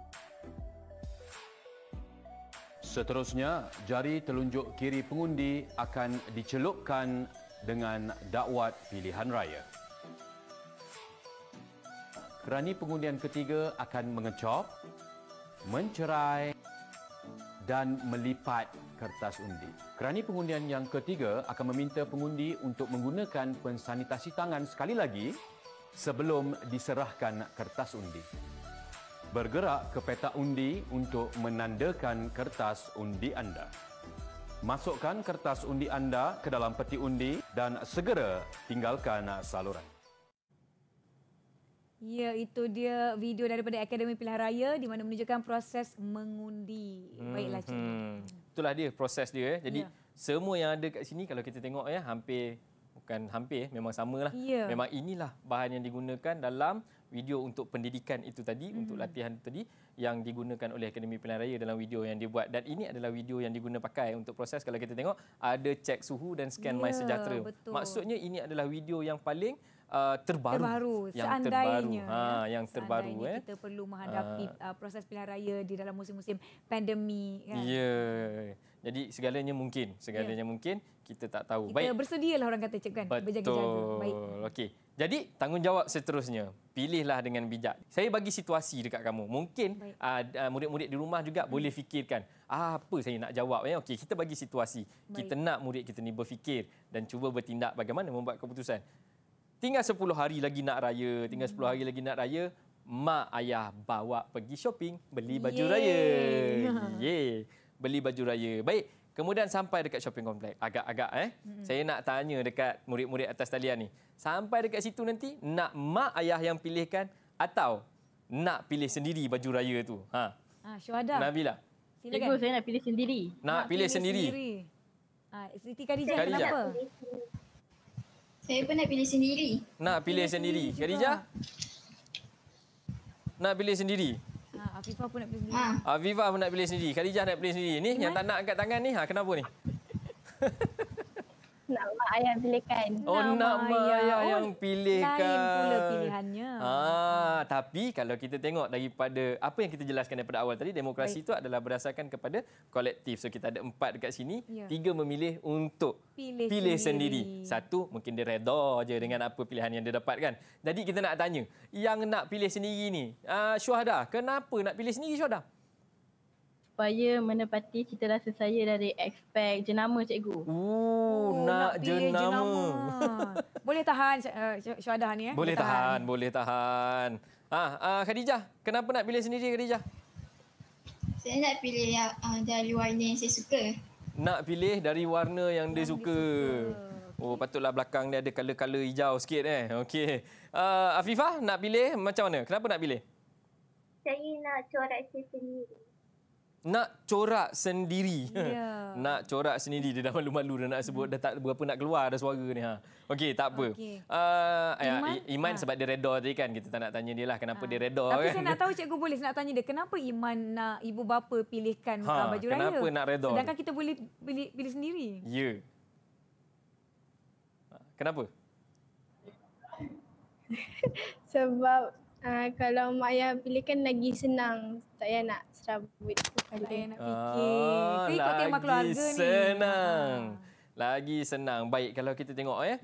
Seterusnya, jari telunjuk kiri pengundi akan dicelupkan dengan dakwat pilihan raya. Kerani pengundian ketiga akan mengecop, mencerai, dan melipat kertas undi. Kerani pengundian yang ketiga akan meminta pengundi untuk menggunakan pensanitasi tangan sekali lagi sebelum diserahkan kertas undi. Bergerak ke petak undi untuk menandakan kertas undi anda. Masukkan kertas undi anda ke dalam peti undi dan segera tinggalkan saluran. Ya, itu dia video daripada Akademi Pilihan Raya di mana menunjukkan proses mengundi. Hmm. Baiklah, Cik. Hmm. Itulah dia proses dia. Eh. Jadi, ya. semua yang ada kat sini kalau kita tengok ya, hampir bukan hampir memang samalah ya. memang inilah bahan yang digunakan dalam video untuk pendidikan itu tadi hmm. untuk latihan itu tadi yang digunakan oleh Akademi Pilihan Raya dalam video yang dia buat dan ini adalah video yang diguna pakai untuk proses kalau kita tengok ada cek suhu dan scan ya, My Sejahtera maksudnya ini adalah video yang paling Uh, terbaru. Terbaru, yang ha, seandainya. Terbaru. Ha, yang terbaru. Seandainya eh. kita perlu menghadapi ha. Uh, proses pilihan raya di dalam musim-musim pandemi. Kan? Ya. Jadi segalanya mungkin. Segalanya ya. mungkin. Kita tak tahu. Kita bersedia lah orang kata, cikgu kan? Betul. Berjaga-jaga. Baik. Okey. Jadi tanggungjawab seterusnya. Pilihlah dengan bijak. Saya bagi situasi dekat kamu. Mungkin uh, uh, murid-murid di rumah juga hmm. boleh fikirkan. Ah, apa saya nak jawab? Eh? Okey, kita bagi situasi. Baik. Kita nak murid kita ni berfikir dan cuba bertindak bagaimana membuat keputusan tinggal 10 hari lagi nak raya, tinggal hmm. 10 hari lagi nak raya, mak ayah bawa pergi shopping beli baju Yeay. raya. Ye, beli baju raya. Baik, kemudian sampai dekat shopping complex. Agak-agak eh. Hmm. Saya nak tanya dekat murid-murid atas talian ni. Sampai dekat situ nanti nak mak ayah yang pilihkan atau nak pilih sendiri baju raya tu? Ha. Ah, Syuhada. Nabila. Silakan. Cikgu, saya nak pilih sendiri. Nak, nak pilih, pilih sendiri. sendiri. Ah, Siti Khadijah, Khadijah. kenapa? Saya pun nak pilih sendiri. Nak pilih, pilih sendiri. sendiri. Khadijah? Nak pilih sendiri? Ha, Afifah pun nak pilih sendiri. Ha. Afifah pun nak pilih sendiri. Khadijah nak pilih sendiri. Ni, yang tak nak angkat tangan ni, ha, kenapa ni? nak mak ayah pilihkan. Oh, nak mak ayah, ayah oh, yang pilihkan. Lain pula pilihannya. Ah, Tapi kalau kita tengok daripada apa yang kita jelaskan daripada awal tadi, demokrasi itu adalah berdasarkan kepada kolektif. So kita ada empat dekat sini, ya. tiga memilih untuk pilih, pilih sendiri. sendiri. Satu, mungkin dia reda je dengan apa pilihan yang dia dapatkan. Jadi kita nak tanya, yang nak pilih sendiri ni, uh, Syuhada, kenapa nak pilih sendiri Syuhada? supaya menepati cita rasa saya dari expect jenama cikgu. Oh, oh nak jenama. jenama. boleh tahan uh, eh, Syuhadah ni eh? Boleh tahan, tahan. boleh tahan. Ah, uh, Khadijah, kenapa nak pilih sendiri Khadijah? Saya nak pilih yang uh, dari warna yang saya suka. Nak pilih dari warna yang, yang dia suka. Dia suka. Okay. Oh, patutlah belakang dia ada color-color hijau sikit eh. Okey. Uh, Afifah nak pilih macam mana? Kenapa nak pilih? Saya nak corak saya sendiri nak corak sendiri. Yeah. nak corak sendiri dia dah malu-malu dah nak sebut hmm. dah tak berapa nak keluar dah suara ni ha. Okey tak apa. Okay. Uh, ah, ya, Iman, Iman ha. sebab dia redo tadi kan kita tak nak tanya dia lah kenapa ha. dia redo Tapi kan. Tapi saya nak tahu cikgu boleh nak tanya dia kenapa Iman nak ibu bapa pilihkan ha. baju kenapa raya. Kenapa nak redo? Sedangkan kita boleh pilih, pilih sendiri. Ya. Yeah. Kenapa? sebab Uh, kalau mak ayah pilihkan lagi senang. Tak payah nak macam with kepala nak fikir. Ah, ikut lagi tema senang. Ni. Ah. Lagi senang. Baik kalau kita tengok ya.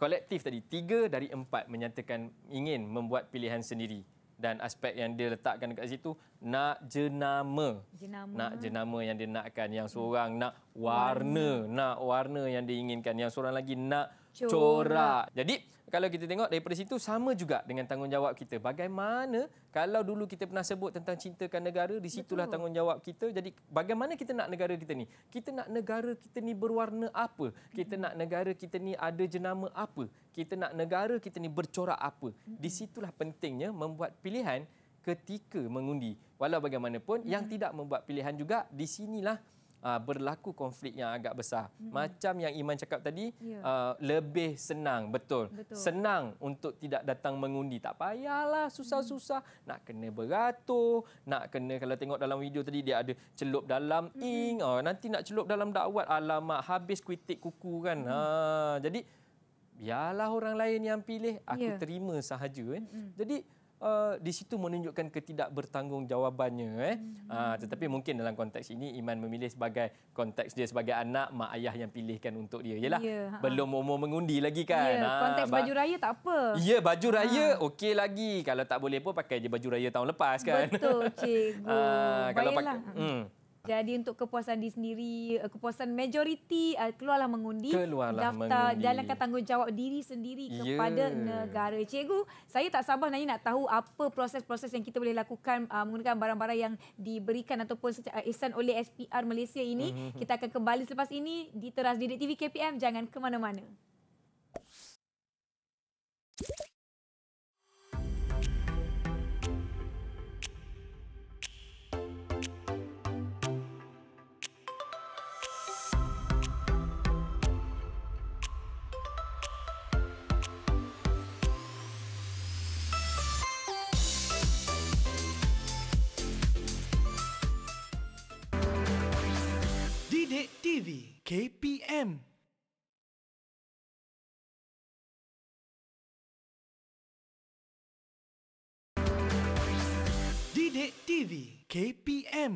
Kolektif tadi tiga dari empat menyatakan ingin membuat pilihan sendiri dan aspek yang dia letakkan dekat situ nak jenama. jenama. Nak jenama yang dia nakkan yang seorang nak warna, warna, nak warna yang dia inginkan yang seorang lagi nak corak. corak. Jadi kalau kita tengok daripada situ sama juga dengan tanggungjawab kita. Bagaimana kalau dulu kita pernah sebut tentang cintakan negara, di situlah Betul. tanggungjawab kita. Jadi bagaimana kita nak negara kita ni? Kita nak negara kita ni berwarna apa? Kita nak negara kita ni ada jenama apa? Kita nak negara kita ni bercorak apa? Di hmm. situlah pentingnya membuat pilihan ketika mengundi. Walau bagaimanapun, hmm. yang tidak membuat pilihan juga di sinilah uh, berlaku konflik yang agak besar. Hmm. Macam yang Iman cakap tadi, yeah. uh, lebih senang, betul. betul. Senang untuk tidak datang mengundi. Tak payahlah, susah-susah. Hmm. Nak kena beratur, nak kena kalau tengok dalam video tadi, dia ada celup dalam hmm. ing, oh, ah, nanti nak celup dalam dakwat, alamak, habis kuitik kuku kan. Hmm. Ha, jadi, biarlah orang lain yang pilih, aku yeah. terima sahaja. Eh. Hmm. Jadi, Uh, di situ menunjukkan ketidakbertanggungjawabannya eh mm-hmm. uh, tetapi mungkin dalam konteks ini Iman memilih sebagai konteks dia sebagai anak mak ayah yang pilihkan untuk dia yalah yeah, ya, belum uh. umur mengundi lagi ya, kan yeah, ha, konteks baju raya tak apa ya yeah, baju ha. raya uh. okey lagi kalau tak boleh pun pakai je baju raya tahun lepas kan betul cikgu uh, kalau pakai mm, jadi untuk kepuasan di sendiri, eh, kepuasan majoriti, eh, keluarlah mengundi. Keluarlah daftar mengundi. Jalankan tanggungjawab diri sendiri ya. kepada negara. Cikgu, saya tak sabar nanya nak tahu apa proses-proses yang kita boleh lakukan uh, menggunakan barang-barang yang diberikan ataupun secara ihsan oleh SPR Malaysia ini. Mm-hmm. Kita akan kembali selepas ini di teras Didik TV KPM. Jangan ke mana-mana. Dek TV KPM Dek TV KPM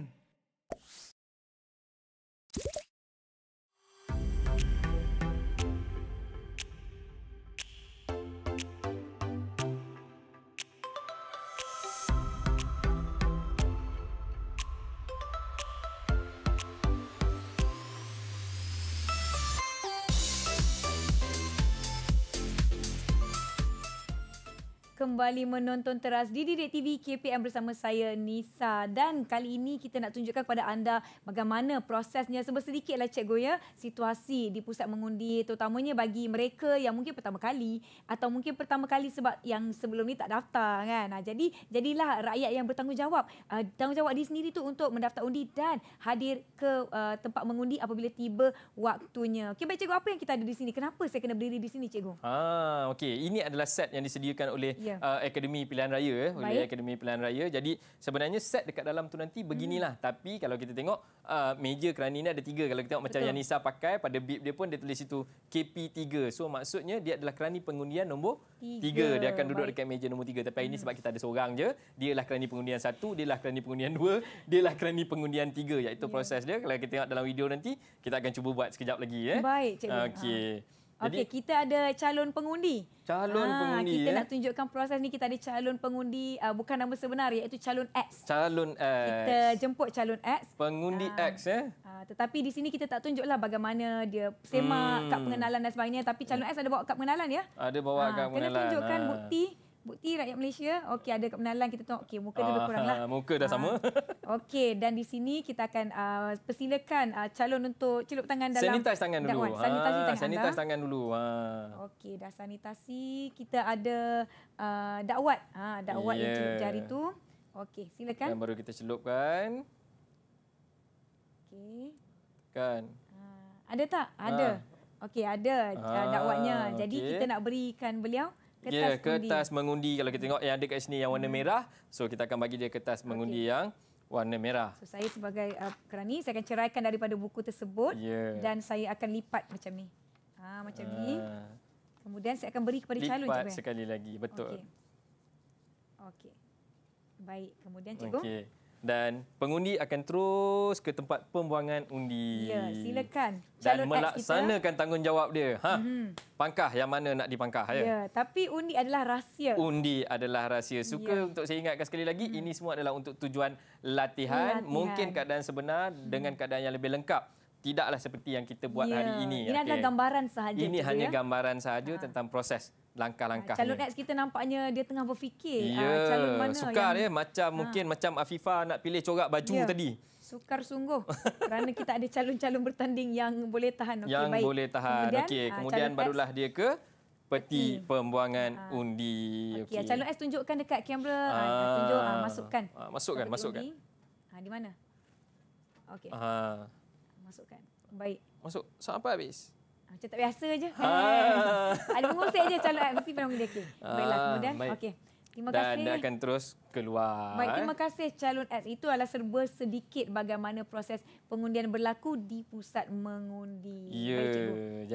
kembali menonton teras di Direct TV KPM bersama saya Nisa dan kali ini kita nak tunjukkan kepada anda bagaimana prosesnya sebab sedikitlah cikgu ya situasi di pusat mengundi terutamanya bagi mereka yang mungkin pertama kali atau mungkin pertama kali sebab yang sebelum ni tak daftar kan ha, jadi jadilah rakyat yang bertanggungjawab uh, tanggungjawab di sendiri tu untuk mendaftar undi dan hadir ke uh, tempat mengundi apabila tiba waktunya okey baik cikgu apa yang kita ada di sini kenapa saya kena berdiri di sini cikgu ah okey ini adalah set yang disediakan oleh yeah. uh, Akademi Pilihan Raya ya, oleh Akademi Pilihan Raya. Jadi sebenarnya set dekat dalam tu nanti beginilah. Hmm. Tapi kalau kita tengok uh, meja kerani ini ada tiga. Kalau kita tengok Betul. yang Nisa pakai pada bib dia pun dia tulis itu KP3. So maksudnya dia adalah kerani pengundian nombor tiga. Dia akan duduk Baik. dekat meja nombor tiga. Tapi hmm. ini sebab kita ada seorang je. Dia lah kerani pengundian satu, dia lah kerani pengundian dua, dia lah kerani pengundian tiga. Iaitu yeah. proses dia. Kalau kita tengok dalam video nanti, kita akan cuba buat sekejap lagi. Ya. Baik, Cik Okey. Ah. Okey, kita ada calon pengundi. Calon ha, pengundi. Kita eh. nak tunjukkan proses ni kita ada calon pengundi uh, bukan nama sebenar iaitu calon X. Calon X. Kita jemput calon X. Pengundi uh, X eh. Uh, tetapi di sini kita tak tunjuklah bagaimana dia semak hmm. kad pengenalan dan sebagainya tapi calon X ada bawa kad pengenalan ya. Ada bawa uh, kad pengenalan. Kita tunjukkan ha. bukti bukti rakyat Malaysia okey ada kat penalan kita tengok okey muka dia lebih kurang lah. Ah, muka dah sama. Ah, okey dan di sini kita akan uh, persilakan uh, calon untuk celup tangan dalam Sanitasi lah. tangan dulu. Ha, sanitasi tangan. Sanitize anda. tangan dulu. Ha. Okey dah sanitasi kita ada uh, dakwat. Ha dakwat yeah. di jari tu. Okey silakan. Dan baru kita celupkan. Okey. Kan. Ha, ada tak? Ada. Ha. Okey ada ha, dakwatnya. Jadi kita nak berikan beliau kertas yeah, ya, undi. kertas mengundi kalau kita tengok yang eh, ada kat sini yang warna hmm. merah so kita akan bagi dia kertas mengundi yang warna merah so saya sebagai uh, kerani saya akan ceraikan daripada buku tersebut yeah. dan saya akan lipat macam ni ha macam uh. ni ah. kemudian saya akan beri kepada lipat calon lipat sekali lagi betul okey okay. baik kemudian cikgu okey dan pengundi akan terus ke tempat pembuangan undi. Ya, silakan. Dan melaksanakan kita. tanggungjawab dia. Ha. Mm -hmm. Pangkah yang mana nak dipangkah ya. Ya, tapi undi adalah rahsia. Undi adalah rahsia. Suka ya. untuk saya ingatkan sekali lagi mm. ini semua adalah untuk tujuan latihan, latihan. mungkin keadaan sebenar mm. dengan keadaan yang lebih lengkap. Tidaklah seperti yang kita buat ya. hari ini. Ini okay. adalah gambaran sahaja. Ini hanya ya? gambaran sahaja ha. tentang proses langkah-langkah ah, calon next kita nampaknya dia tengah berfikir yeah. Ya, calon mana sukar yang... ya macam ha. mungkin macam Afifa nak pilih corak baju yeah. tadi sukar sungguh kerana kita ada calon-calon bertanding yang boleh tahan okay, yang baik. boleh tahan okey ah, kemudian, okay. kemudian barulah X. dia ke peti hmm. pembuangan ha. undi okey okay. calon S tunjukkan dekat kamera ha. Ha. tunjuk ha. masukkan ha. masukkan masukkan ha. di mana okey ha. masukkan baik masuk sampai habis macam tak biasa je. Ha. Ada mengusik je calon MP pada muda. Okay. Baiklah, kemudian. Baik. Okay. Terima kasih. Dan, dan akan terus keluar. Baik, terima eh. kasih calon S. Itu adalah serba sedikit bagaimana proses pengundian berlaku di pusat mengundi. Ya,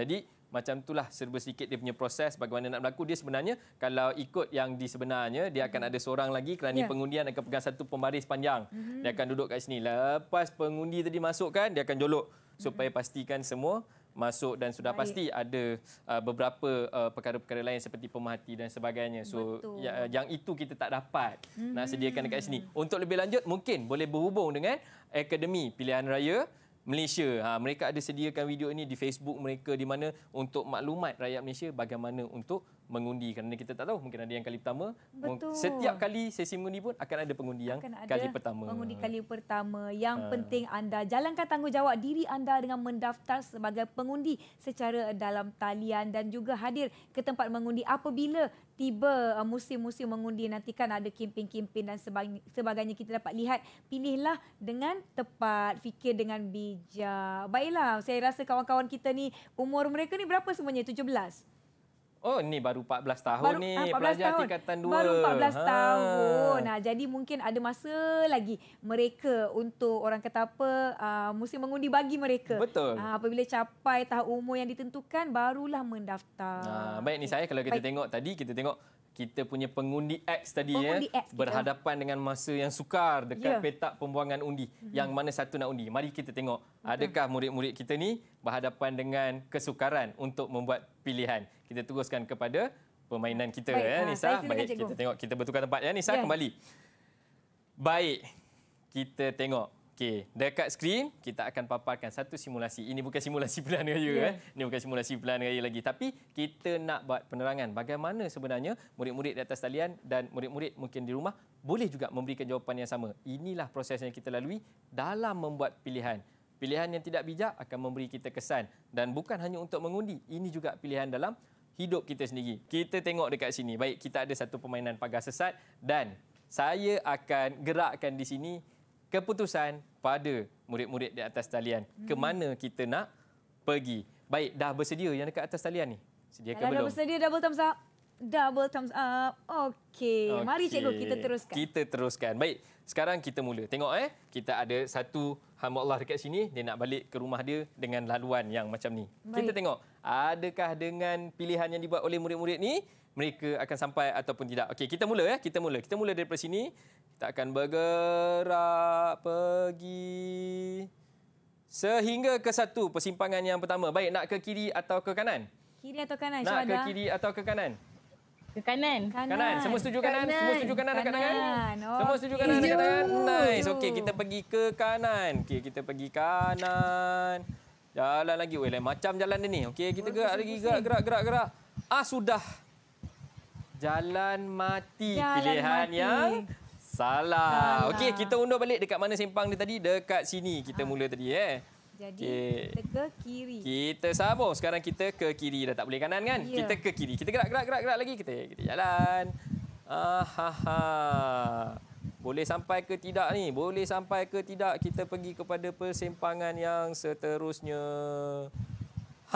jadi macam itulah serba sedikit dia punya proses bagaimana nak berlaku. Dia sebenarnya kalau ikut yang di sebenarnya, dia akan mhm. ada seorang lagi kerana yeah. pengundian akan pegang satu pembaris panjang. Mm-hmm. Dia akan duduk kat sini. Lepas pengundi tadi masukkan, dia akan jolok mhm. supaya pastikan semua masuk dan sudah Baik. pasti ada uh, beberapa uh, perkara-perkara lain seperti pemerhati dan sebagainya. So Ya, uh, yang itu kita tak dapat mm-hmm. nak hmm. sediakan dekat sini. Untuk lebih lanjut mungkin boleh berhubung dengan Akademi Pilihan Raya Malaysia. Ha mereka ada sediakan video ini di Facebook mereka di mana untuk maklumat rakyat Malaysia bagaimana untuk mengundi kerana kita tak tahu mungkin ada yang kali pertama Betul. setiap kali sesi mengundi pun akan ada pengundi yang ada kali pertama mengundi kali pertama yang ha. penting anda jalankan tanggungjawab diri anda dengan mendaftar sebagai pengundi secara dalam talian dan juga hadir ke tempat mengundi apabila tiba uh, musim-musim mengundi nanti kan ada kempen-kempen dan sebagainya kita dapat lihat pilihlah dengan tepat fikir dengan bijak baiklah saya rasa kawan-kawan kita ni umur mereka ni berapa semuanya 17 Oh, ni baru 14 tahun baru, ni ha, ah, 14 pelajar tahun. tingkatan 2. Baru 14 ha. tahun. Ha, jadi mungkin ada masa lagi mereka untuk orang kata apa, uh, ah, mesti mengundi bagi mereka. Betul. Ha, apabila capai tahap umur yang ditentukan, barulah mendaftar. Ha, baik ni saya kalau kita baik. tengok tadi, kita tengok kita punya pengundi X tadi ya X berhadapan dengan masa yang sukar dekat ya. petak pembuangan undi hmm. yang mana satu nak undi mari kita tengok Betul. adakah murid-murid kita ni berhadapan dengan kesukaran untuk membuat pilihan kita teruskan kepada permainan kita baik, ya ah, Nisa baik, baik kita tengok kita bertukar tempat ya Nisa ya. kembali baik kita tengok Okey, dekat skrin kita akan paparkan satu simulasi. Ini bukan simulasi pelan raya yeah. eh. Ini bukan simulasi pelan raya lagi. Tapi kita nak buat penerangan bagaimana sebenarnya murid-murid di atas talian dan murid-murid mungkin di rumah boleh juga memberikan jawapan yang sama. Inilah proses yang kita lalui dalam membuat pilihan. Pilihan yang tidak bijak akan memberi kita kesan dan bukan hanya untuk mengundi. Ini juga pilihan dalam hidup kita sendiri. Kita tengok dekat sini. Baik, kita ada satu permainan pagar sesat dan saya akan gerakkan di sini keputusan pada murid-murid di atas talian hmm. ke mana kita nak pergi. Baik, dah bersedia yang dekat atas talian ni? Sedia ke belum? Dah bersedia, double thumbs up. Double thumbs up. Okey, okay. mari cikgu kita teruskan. Kita teruskan. Baik, sekarang kita mula. Tengok eh, kita ada satu hamba Allah dekat sini, dia nak balik ke rumah dia dengan laluan yang macam ni. Baik. Kita tengok, adakah dengan pilihan yang dibuat oleh murid-murid ni, mereka akan sampai ataupun tidak. Okey, kita mula ya. Kita mula. Kita mula daripada sini. Kita akan bergerak pergi sehingga ke satu persimpangan yang pertama. Baik, nak ke kiri atau ke kanan? Kiri atau kanan? Nak Syabada. ke kiri atau ke kanan? Ke kanan. Kanan. kanan. Semua setuju kanan? kanan? Semua setuju kanan? Kanan. kanan. Oh, Semua setuju okay. kanan? Semua setuju Nice. Okey, kita pergi ke kanan. Okey, kita pergi kanan. Jalan lagi. Weh, macam jalan dia ni. Okey, kita gerak lagi. Gerak, gerak, gerak, gerak. Ah, sudah jalan mati jalan pilihan mati. yang salah. salah. Okey, kita undur balik dekat mana simpang dia tadi? Dekat sini kita ha. mula tadi eh. Jadi okay. kita ke kiri. Kita sambung. Sekarang kita ke kiri. Dah tak boleh kanan kan? Ya. Kita ke kiri. Kita gerak gerak gerak gerak lagi kita. Kita jalan. Ah ha ha. Boleh sampai ke tidak ni? Boleh sampai ke tidak kita pergi kepada persimpangan yang seterusnya.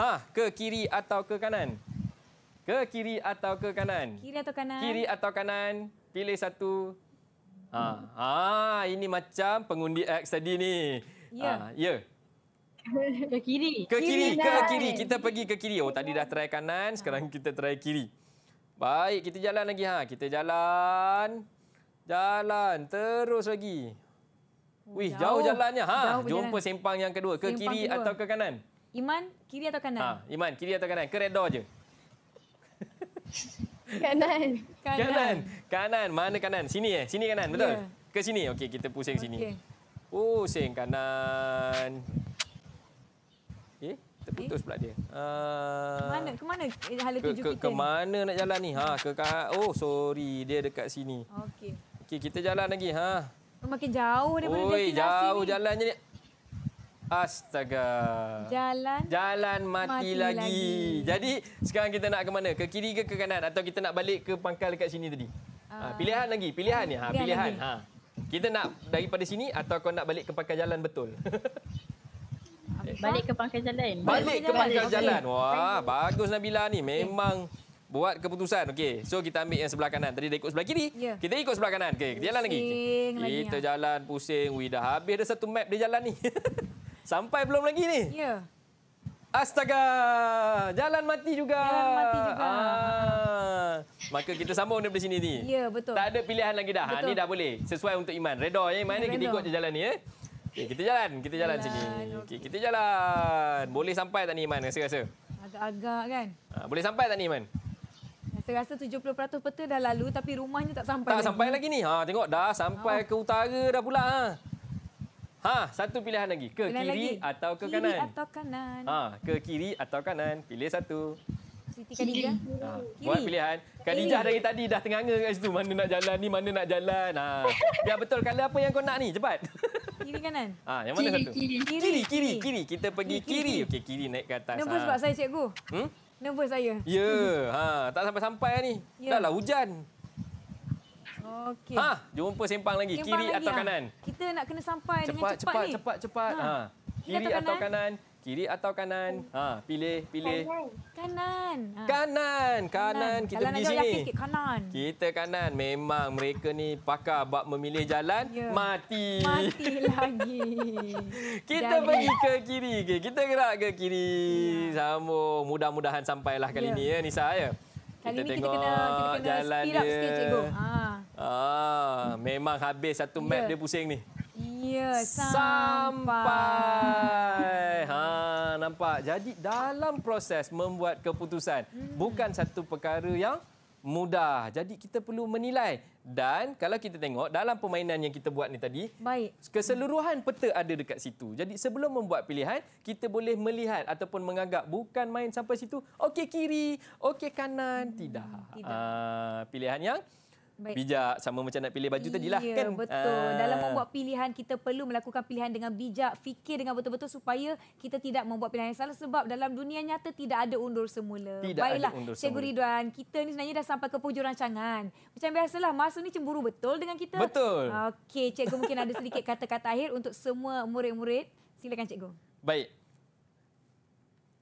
Ha, ke kiri atau ke kanan? Ke kiri atau ke kanan? Kiri atau kanan? Kiri atau kanan? Pilih satu. Ha, ha ini macam pengundi X tadi ni. Ya. Yeah. Ha, ya. Ke kiri. Ke kiri, kiri ke kiri. Kita pergi ke kiri. Oh, tadi dah try kanan, sekarang kita try kiri. Baik, kita jalan lagi ha. Kita jalan. Jalan terus lagi. Wih, jauh, jauh jalannya. Ha, jauh jumpa jalan. sempang yang kedua. Ke sempang kiri kedua. atau ke kanan? Iman, kiri atau kanan? Ha, Iman, kiri atau kanan? Ke red je kanan. kanan. Kanan. Kanan. Mana kanan? Sini eh. Sini kanan, betul? Yeah. Ke sini. Okey, kita pusing sini. Okay. Pusing kanan. Eh, terputus eh? pula dia. Uh, mana? Ke mana eh, hala tuju ke, kita? Ke mana nak jalan ni? Ha, ke Oh, sorry. Dia dekat sini. Okey. Okey, kita jalan lagi. Ha. Makin jauh daripada Oi, destinasi jauh ni. Jauh jalan je ni. Astaga. Jalan. Jalan mati, mati lagi. lagi. Jadi sekarang kita nak ke mana? Ke kiri ke ke kanan atau kita nak balik ke pangkal dekat sini tadi? Uh, ha, pilihan lagi, pilihan uh, ni. Ha, pilihan. pilihan. Ha. Kita nak daripada sini atau kau nak balik ke pangkal jalan betul? Eh. balik ke pangkal jalan. Balik ke pangkal jalan. Okay. Wah, bagus Nabila ni. Eh. Memang okay. Buat keputusan. Okey. So kita ambil yang sebelah kanan. Tadi dia ikut sebelah kiri. Yeah. Kita ikut sebelah kanan. Okey. Jalan lagi. lagi. Kita ya. jalan pusing. Wih dah habis dah satu map dia jalan ni. Sampai belum lagi ni? Ya. Astaga, jalan mati juga. Jalan mati juga. Ah. Maka kita sambung daripada sini ni. Ya, betul. Tak ada pilihan lagi dah. Betul. Ha dah boleh. Sesuai untuk iman. Redo yang eh? mana kita ikut je jalan ni ya. Eh? Okay, kita jalan. Kita jalan, jalan sini. Okay, kita jalan. Boleh sampai tak ni iman rasa-rasa? Agak-agak kan. Ha, boleh sampai tak ni iman? Rasa-rasa 70% peta dah lalu tapi rumahnya tak sampai tak lagi. Tak sampai lagi ni. Ha tengok dah sampai ha. ke utara dah pula ha. Ha, satu pilihan lagi. Ke pilihan kiri lagi. atau ke kiri kanan? Kiri atau kanan. Ha, ke kiri atau kanan. Pilih satu. Siti Khadijah. Ha, kiri. buat pilihan. Khadijah dari tadi dah tenganga kat situ. Mana nak jalan ni, mana nak jalan. Ha. Biar betul kalau apa yang kau nak ni, cepat. Kiri kanan. Ha, yang mana kiri, satu? Kiri. kiri, kiri, kiri. Kita pergi kiri. kiri. kiri. Okey, kiri naik ke atas. Nervous ha. sebab saya cikgu. Hmm? Nervous saya. Ya, yeah. ha, tak sampai-sampai ni. Yeah. Dah lah hujan. Okey. Ha, jumpa simpang lagi. kiri lagi atau ha. kanan? Kita nak kena sampai cepat, dengan cepat, cepat ni. Cepat, cepat, cepat. Ha. ha. Kiri atau kanan? kanan? Kiri atau kanan? Oh. Ha, pilih, pilih. Oh, kanan. Ha. Kanan, kanan. Kita kanan. pergi sini. Yakin, kanan. Kita kanan. Memang mereka ni pakar bab memilih jalan. Ya. Mati. Mati lagi. kita Dan pergi ke kiri. Kita gerak ke kiri. Ya. Sambung. Mudah-mudahan sampailah kali ya. ini ya, Nisa. Ya? kali kita ni tengok, kita kena, kita kena jalan speed up sikit cikgu. Ha. Ah, memang habis satu map yeah. dia pusing ni. Ya, sampai. sampai. Ha, nampak. Jadi dalam proses membuat keputusan, hmm. bukan satu perkara yang mudah. Jadi kita perlu menilai dan kalau kita tengok dalam permainan yang kita buat ni tadi, baik. Keseluruhan peta ada dekat situ. Jadi sebelum membuat pilihan, kita boleh melihat ataupun menganggap bukan main sampai situ. Okey kiri, okey kanan, tidak. tidak. Uh, pilihan yang Baik. bijak sama macam nak pilih baju tadilah lah kan betul Aa. Ah. dalam membuat pilihan kita perlu melakukan pilihan dengan bijak fikir dengan betul-betul supaya kita tidak membuat pilihan yang salah sebab dalam dunia nyata tidak ada undur semula tidak baiklah ada undur semula. cikgu Ridwan kita ni sebenarnya dah sampai ke penghujung rancangan macam biasalah masa ni cemburu betul dengan kita betul okey cikgu mungkin ada sedikit kata-kata akhir untuk semua murid-murid silakan cikgu baik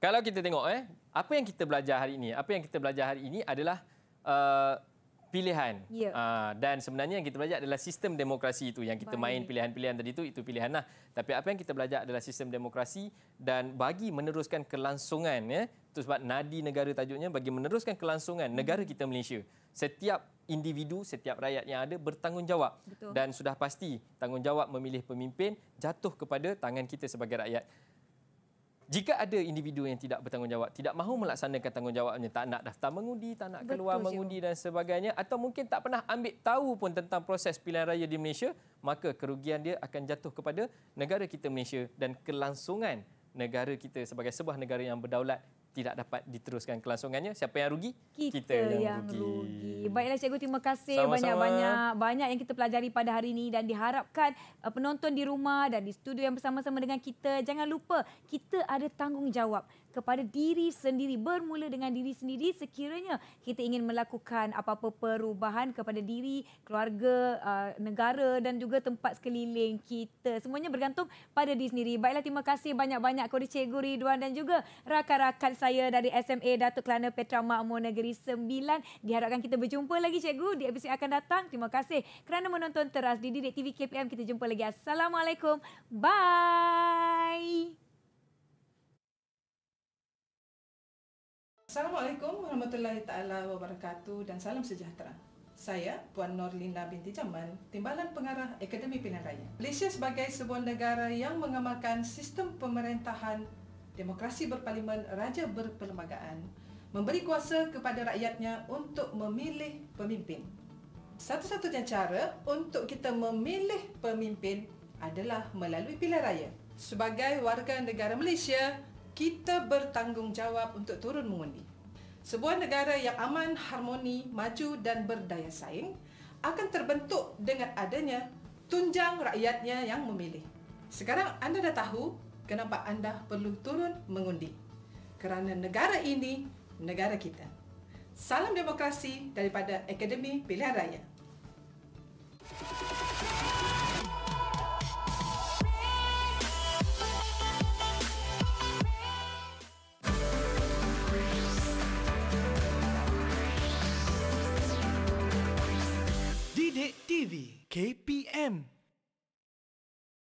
kalau kita tengok eh apa yang kita belajar hari ini apa yang kita belajar hari ini adalah uh, pilihan yeah. Ya. uh, dan sebenarnya yang kita belajar adalah sistem demokrasi itu yang kita Baik. main pilihan-pilihan tadi itu itu pilihan lah. tapi apa yang kita belajar adalah sistem demokrasi dan bagi meneruskan kelangsungan ya itu sebab nadi negara tajuknya bagi meneruskan kelangsungan hmm. negara kita Malaysia setiap individu setiap rakyat yang ada bertanggungjawab Betul. dan sudah pasti tanggungjawab memilih pemimpin jatuh kepada tangan kita sebagai rakyat jika ada individu yang tidak bertanggungjawab, tidak mahu melaksanakan tanggungjawabnya, tak nak daftar mengundi, tak nak keluar Betul mengundi dan sebagainya atau mungkin tak pernah ambil tahu pun tentang proses pilihan raya di Malaysia, maka kerugian dia akan jatuh kepada negara kita Malaysia dan kelangsungan negara kita sebagai sebuah negara yang berdaulat tidak dapat diteruskan kelangsungannya. Siapa yang rugi? Kita, kita yang, yang rugi. rugi. Baiklah cikgu terima kasih banyak-banyak. Banyak yang kita pelajari pada hari ini dan diharapkan uh, penonton di rumah dan di studio yang bersama-sama dengan kita jangan lupa kita ada tanggungjawab kepada diri sendiri. Bermula dengan diri sendiri sekiranya kita ingin melakukan apa-apa perubahan kepada diri, keluarga, uh, negara dan juga tempat sekeliling kita. Semuanya bergantung pada diri sendiri. Baiklah, terima kasih banyak-banyak kepada Cikgu Ridwan dan juga rakan-rakan saya dari SMA Datuk Kelana Petra Makmur Negeri 9. Diharapkan kita berjumpa lagi Cikgu di episod akan datang. Terima kasih kerana menonton teras di Direk TV KPM. Kita jumpa lagi. Assalamualaikum. Bye. Bye. Assalamualaikum warahmatullahi taala wabarakatuh dan salam sejahtera. Saya Puan Norlinda binti Jaman, Timbalan Pengarah Akademi Pilihan Raya. Malaysia sebagai sebuah negara yang mengamalkan sistem pemerintahan demokrasi berparlimen raja berperlembagaan memberi kuasa kepada rakyatnya untuk memilih pemimpin. Satu-satunya cara untuk kita memilih pemimpin adalah melalui pilihan raya. Sebagai warga negara Malaysia, kita bertanggungjawab untuk turun mengundi. Sebuah negara yang aman, harmoni, maju dan berdaya saing akan terbentuk dengan adanya tunjang rakyatnya yang memilih. Sekarang anda dah tahu kenapa anda perlu turun mengundi. Kerana negara ini negara kita. Salam demokrasi daripada Akademi Pilihan Raya. Thank you. TV, KPM